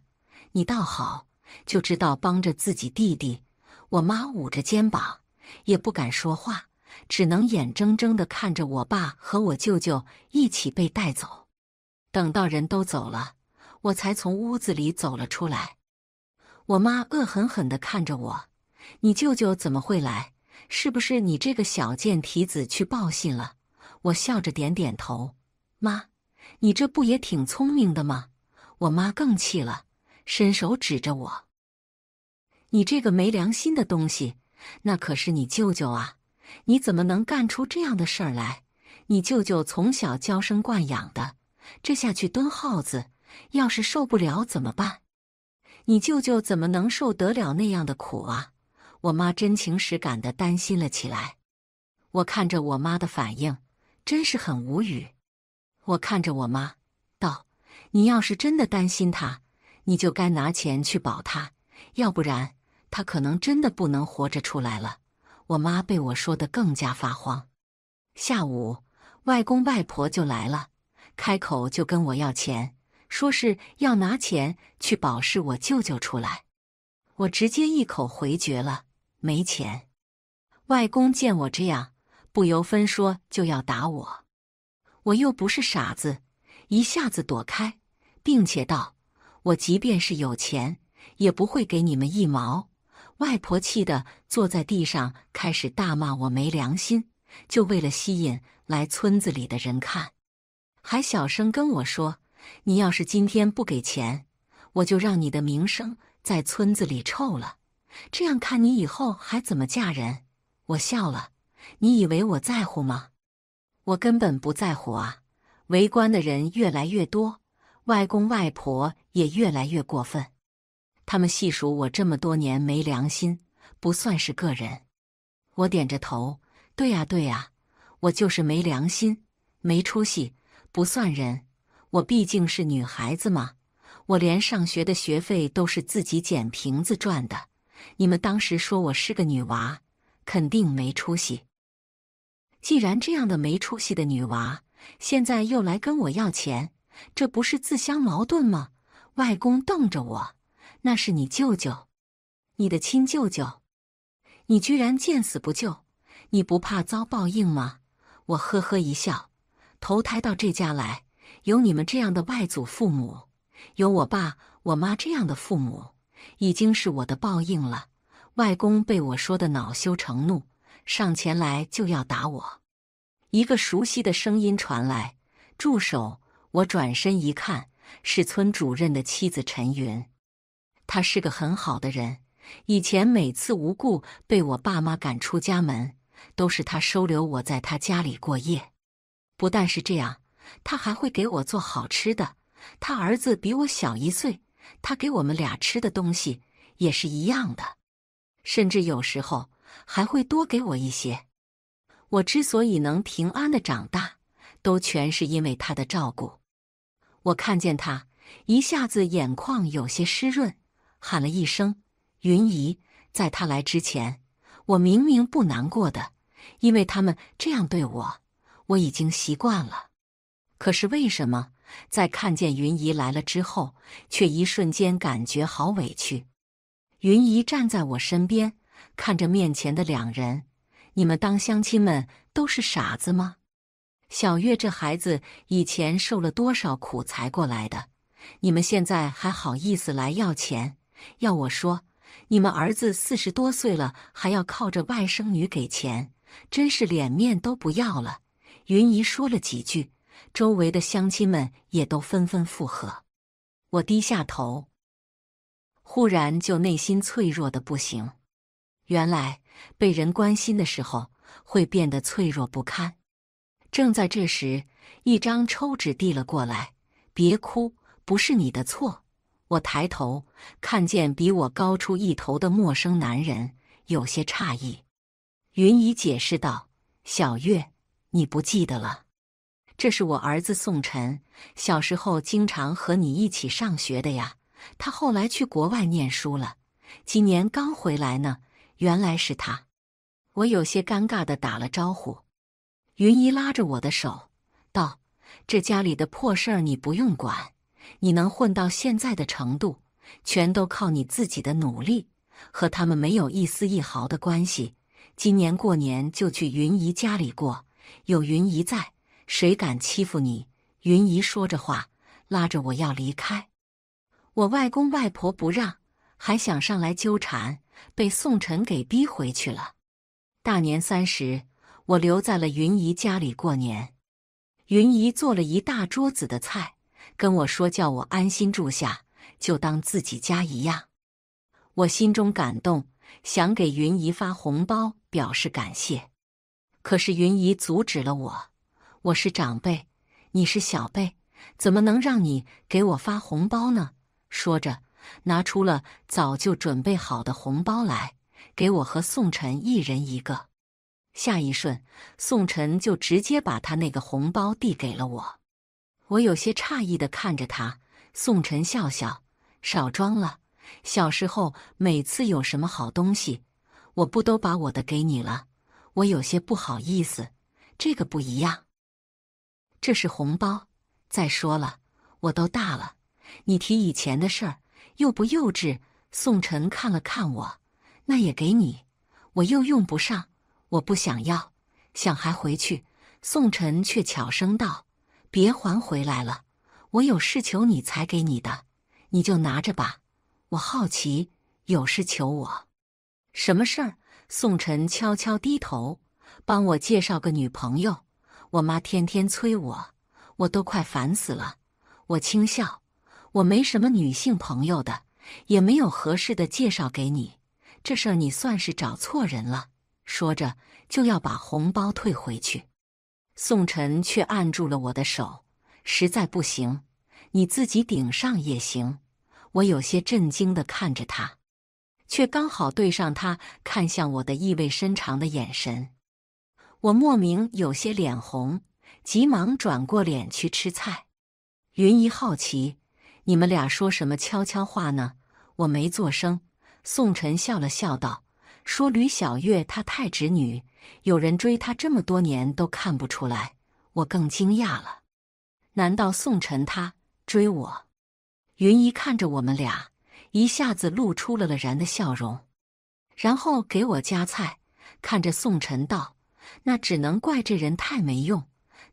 你倒好，就知道帮着自己弟弟。我妈捂着肩膀，也不敢说话，只能眼睁睁的看着我爸和我舅舅一起被带走。等到人都走了，我才从屋子里走了出来。我妈恶狠狠地看着我：“你舅舅怎么会来？是不是你这个小贱蹄子去报信了？”我笑着点点头，妈。你这不也挺聪明的吗？我妈更气了，伸手指着我：“你这个没良心的东西！那可是你舅舅啊，你怎么能干出这样的事儿来？你舅舅从小娇生惯养的，这下去蹲耗子，要是受不了怎么办？你舅舅怎么能受得了那样的苦啊？”我妈真情实感的担心了起来。我看着我妈的反应，真是很无语。我看着我妈，道：“你要是真的担心他，你就该拿钱去保他，要不然他可能真的不能活着出来了。”我妈被我说的更加发慌。下午，外公外婆就来了，开口就跟我要钱，说是要拿钱去保释我舅舅出来。我直接一口回绝了，没钱。外公见我这样，不由分说就要打我。我又不是傻子，一下子躲开，并且道：“我即便是有钱，也不会给你们一毛。”外婆气得坐在地上，开始大骂我没良心，就为了吸引来村子里的人看，还小声跟我说：“你要是今天不给钱，我就让你的名声在村子里臭了，这样看你以后还怎么嫁人？”我笑了，你以为我在乎吗？我根本不在乎啊！围观的人越来越多，外公外婆也越来越过分。他们细数我这么多年没良心，不算是个人。我点着头，对呀对呀，我就是没良心，没出息，不算人。我毕竟是女孩子嘛，我连上学的学费都是自己捡瓶子赚的。你们当时说我是个女娃，肯定没出息。既然这样的没出息的女娃现在又来跟我要钱，这不是自相矛盾吗？外公瞪着我，那是你舅舅，你的亲舅舅，你居然见死不救，你不怕遭报应吗？我呵呵一笑，投胎到这家来，有你们这样的外祖父母，有我爸我妈这样的父母，已经是我的报应了。外公被我说的恼羞成怒。上前来就要打我，一个熟悉的声音传来：“住手！”我转身一看，是村主任的妻子陈云。她是个很好的人，以前每次无故被我爸妈赶出家门，都是她收留我在她家里过夜。不但是这样，她还会给我做好吃的。她儿子比我小一岁，他给我们俩吃的东西也是一样的，甚至有时候。还会多给我一些。我之所以能平安的长大，都全是因为他的照顾。我看见他，一下子眼眶有些湿润，喊了一声“云姨”。在他来之前，我明明不难过的，因为他们这样对我，我已经习惯了。可是为什么在看见云姨来了之后，却一瞬间感觉好委屈？云姨站在我身边。看着面前的两人，你们当乡亲们都是傻子吗？小月这孩子以前受了多少苦才过来的，你们现在还好意思来要钱？要我说，你们儿子四十多岁了，还要靠着外甥女给钱，真是脸面都不要了。云姨说了几句，周围的乡亲们也都纷纷附和。我低下头，忽然就内心脆弱的不行。原来被人关心的时候会变得脆弱不堪。正在这时，一张抽纸递了过来。“别哭，不是你的错。”我抬头看见比我高出一头的陌生男人，有些诧异。云姨解释道：“小月，你不记得了？这是我儿子宋晨，小时候经常和你一起上学的呀。他后来去国外念书了，今年刚回来呢。”原来是他，我有些尴尬的打了招呼。云姨拉着我的手，道：“这家里的破事儿你不用管，你能混到现在的程度，全都靠你自己的努力，和他们没有一丝一毫的关系。今年过年就去云姨家里过，有云姨在，谁敢欺负你？”云姨说着话，拉着我要离开，我外公外婆不让，还想上来纠缠。被宋晨给逼回去了。大年三十，我留在了云姨家里过年。云姨做了一大桌子的菜，跟我说叫我安心住下，就当自己家一样。我心中感动，想给云姨发红包表示感谢，可是云姨阻止了我。我是长辈，你是小辈，怎么能让你给我发红包呢？说着。拿出了早就准备好的红包来，给我和宋晨一人一个。下一瞬，宋晨就直接把他那个红包递给了我。我有些诧异的看着他，宋晨笑笑：“少装了，小时候每次有什么好东西，我不都把我的给你了？”我有些不好意思：“这个不一样，这是红包。再说了，我都大了，你提以前的事儿。”又不幼稚，宋晨看了看我，那也给你，我又用不上，我不想要，想还回去。宋晨却悄声道：“别还回来了，我有事求你才给你的，你就拿着吧。”我好奇，有事求我，什么事儿？宋晨悄悄低头，帮我介绍个女朋友，我妈天天催我，我都快烦死了。我轻笑。我没什么女性朋友的，也没有合适的介绍给你，这事儿你算是找错人了。说着就要把红包退回去，宋晨却按住了我的手。实在不行，你自己顶上也行。我有些震惊的看着他，却刚好对上他看向我的意味深长的眼神，我莫名有些脸红，急忙转过脸去吃菜。云姨好奇。你们俩说什么悄悄话呢？我没做声。宋晨笑了笑道：“说吕小月她太直女，有人追她这么多年都看不出来。”我更惊讶了，难道宋晨他追我？云姨看着我们俩，一下子露出了了然的笑容，然后给我夹菜，看着宋晨道：“那只能怪这人太没用，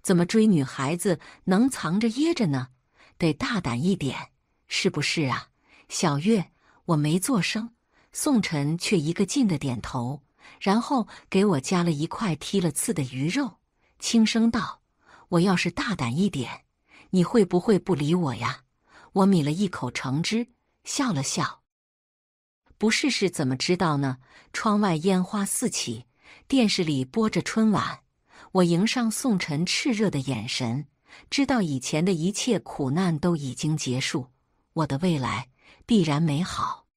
怎么追女孩子能藏着掖着呢？”得大胆一点，是不是啊，小月？我没做声，宋晨却一个劲的点头，然后给我夹了一块剔了刺的鱼肉，轻声道：“我要是大胆一点，你会不会不理我呀？”我抿了一口橙汁，笑了笑：“不试试怎么知道呢？”窗外烟花四起，电视里播着春晚，我迎上宋晨炽热的眼神。知道以前的一切苦难都已经结束，我的未来必然美好。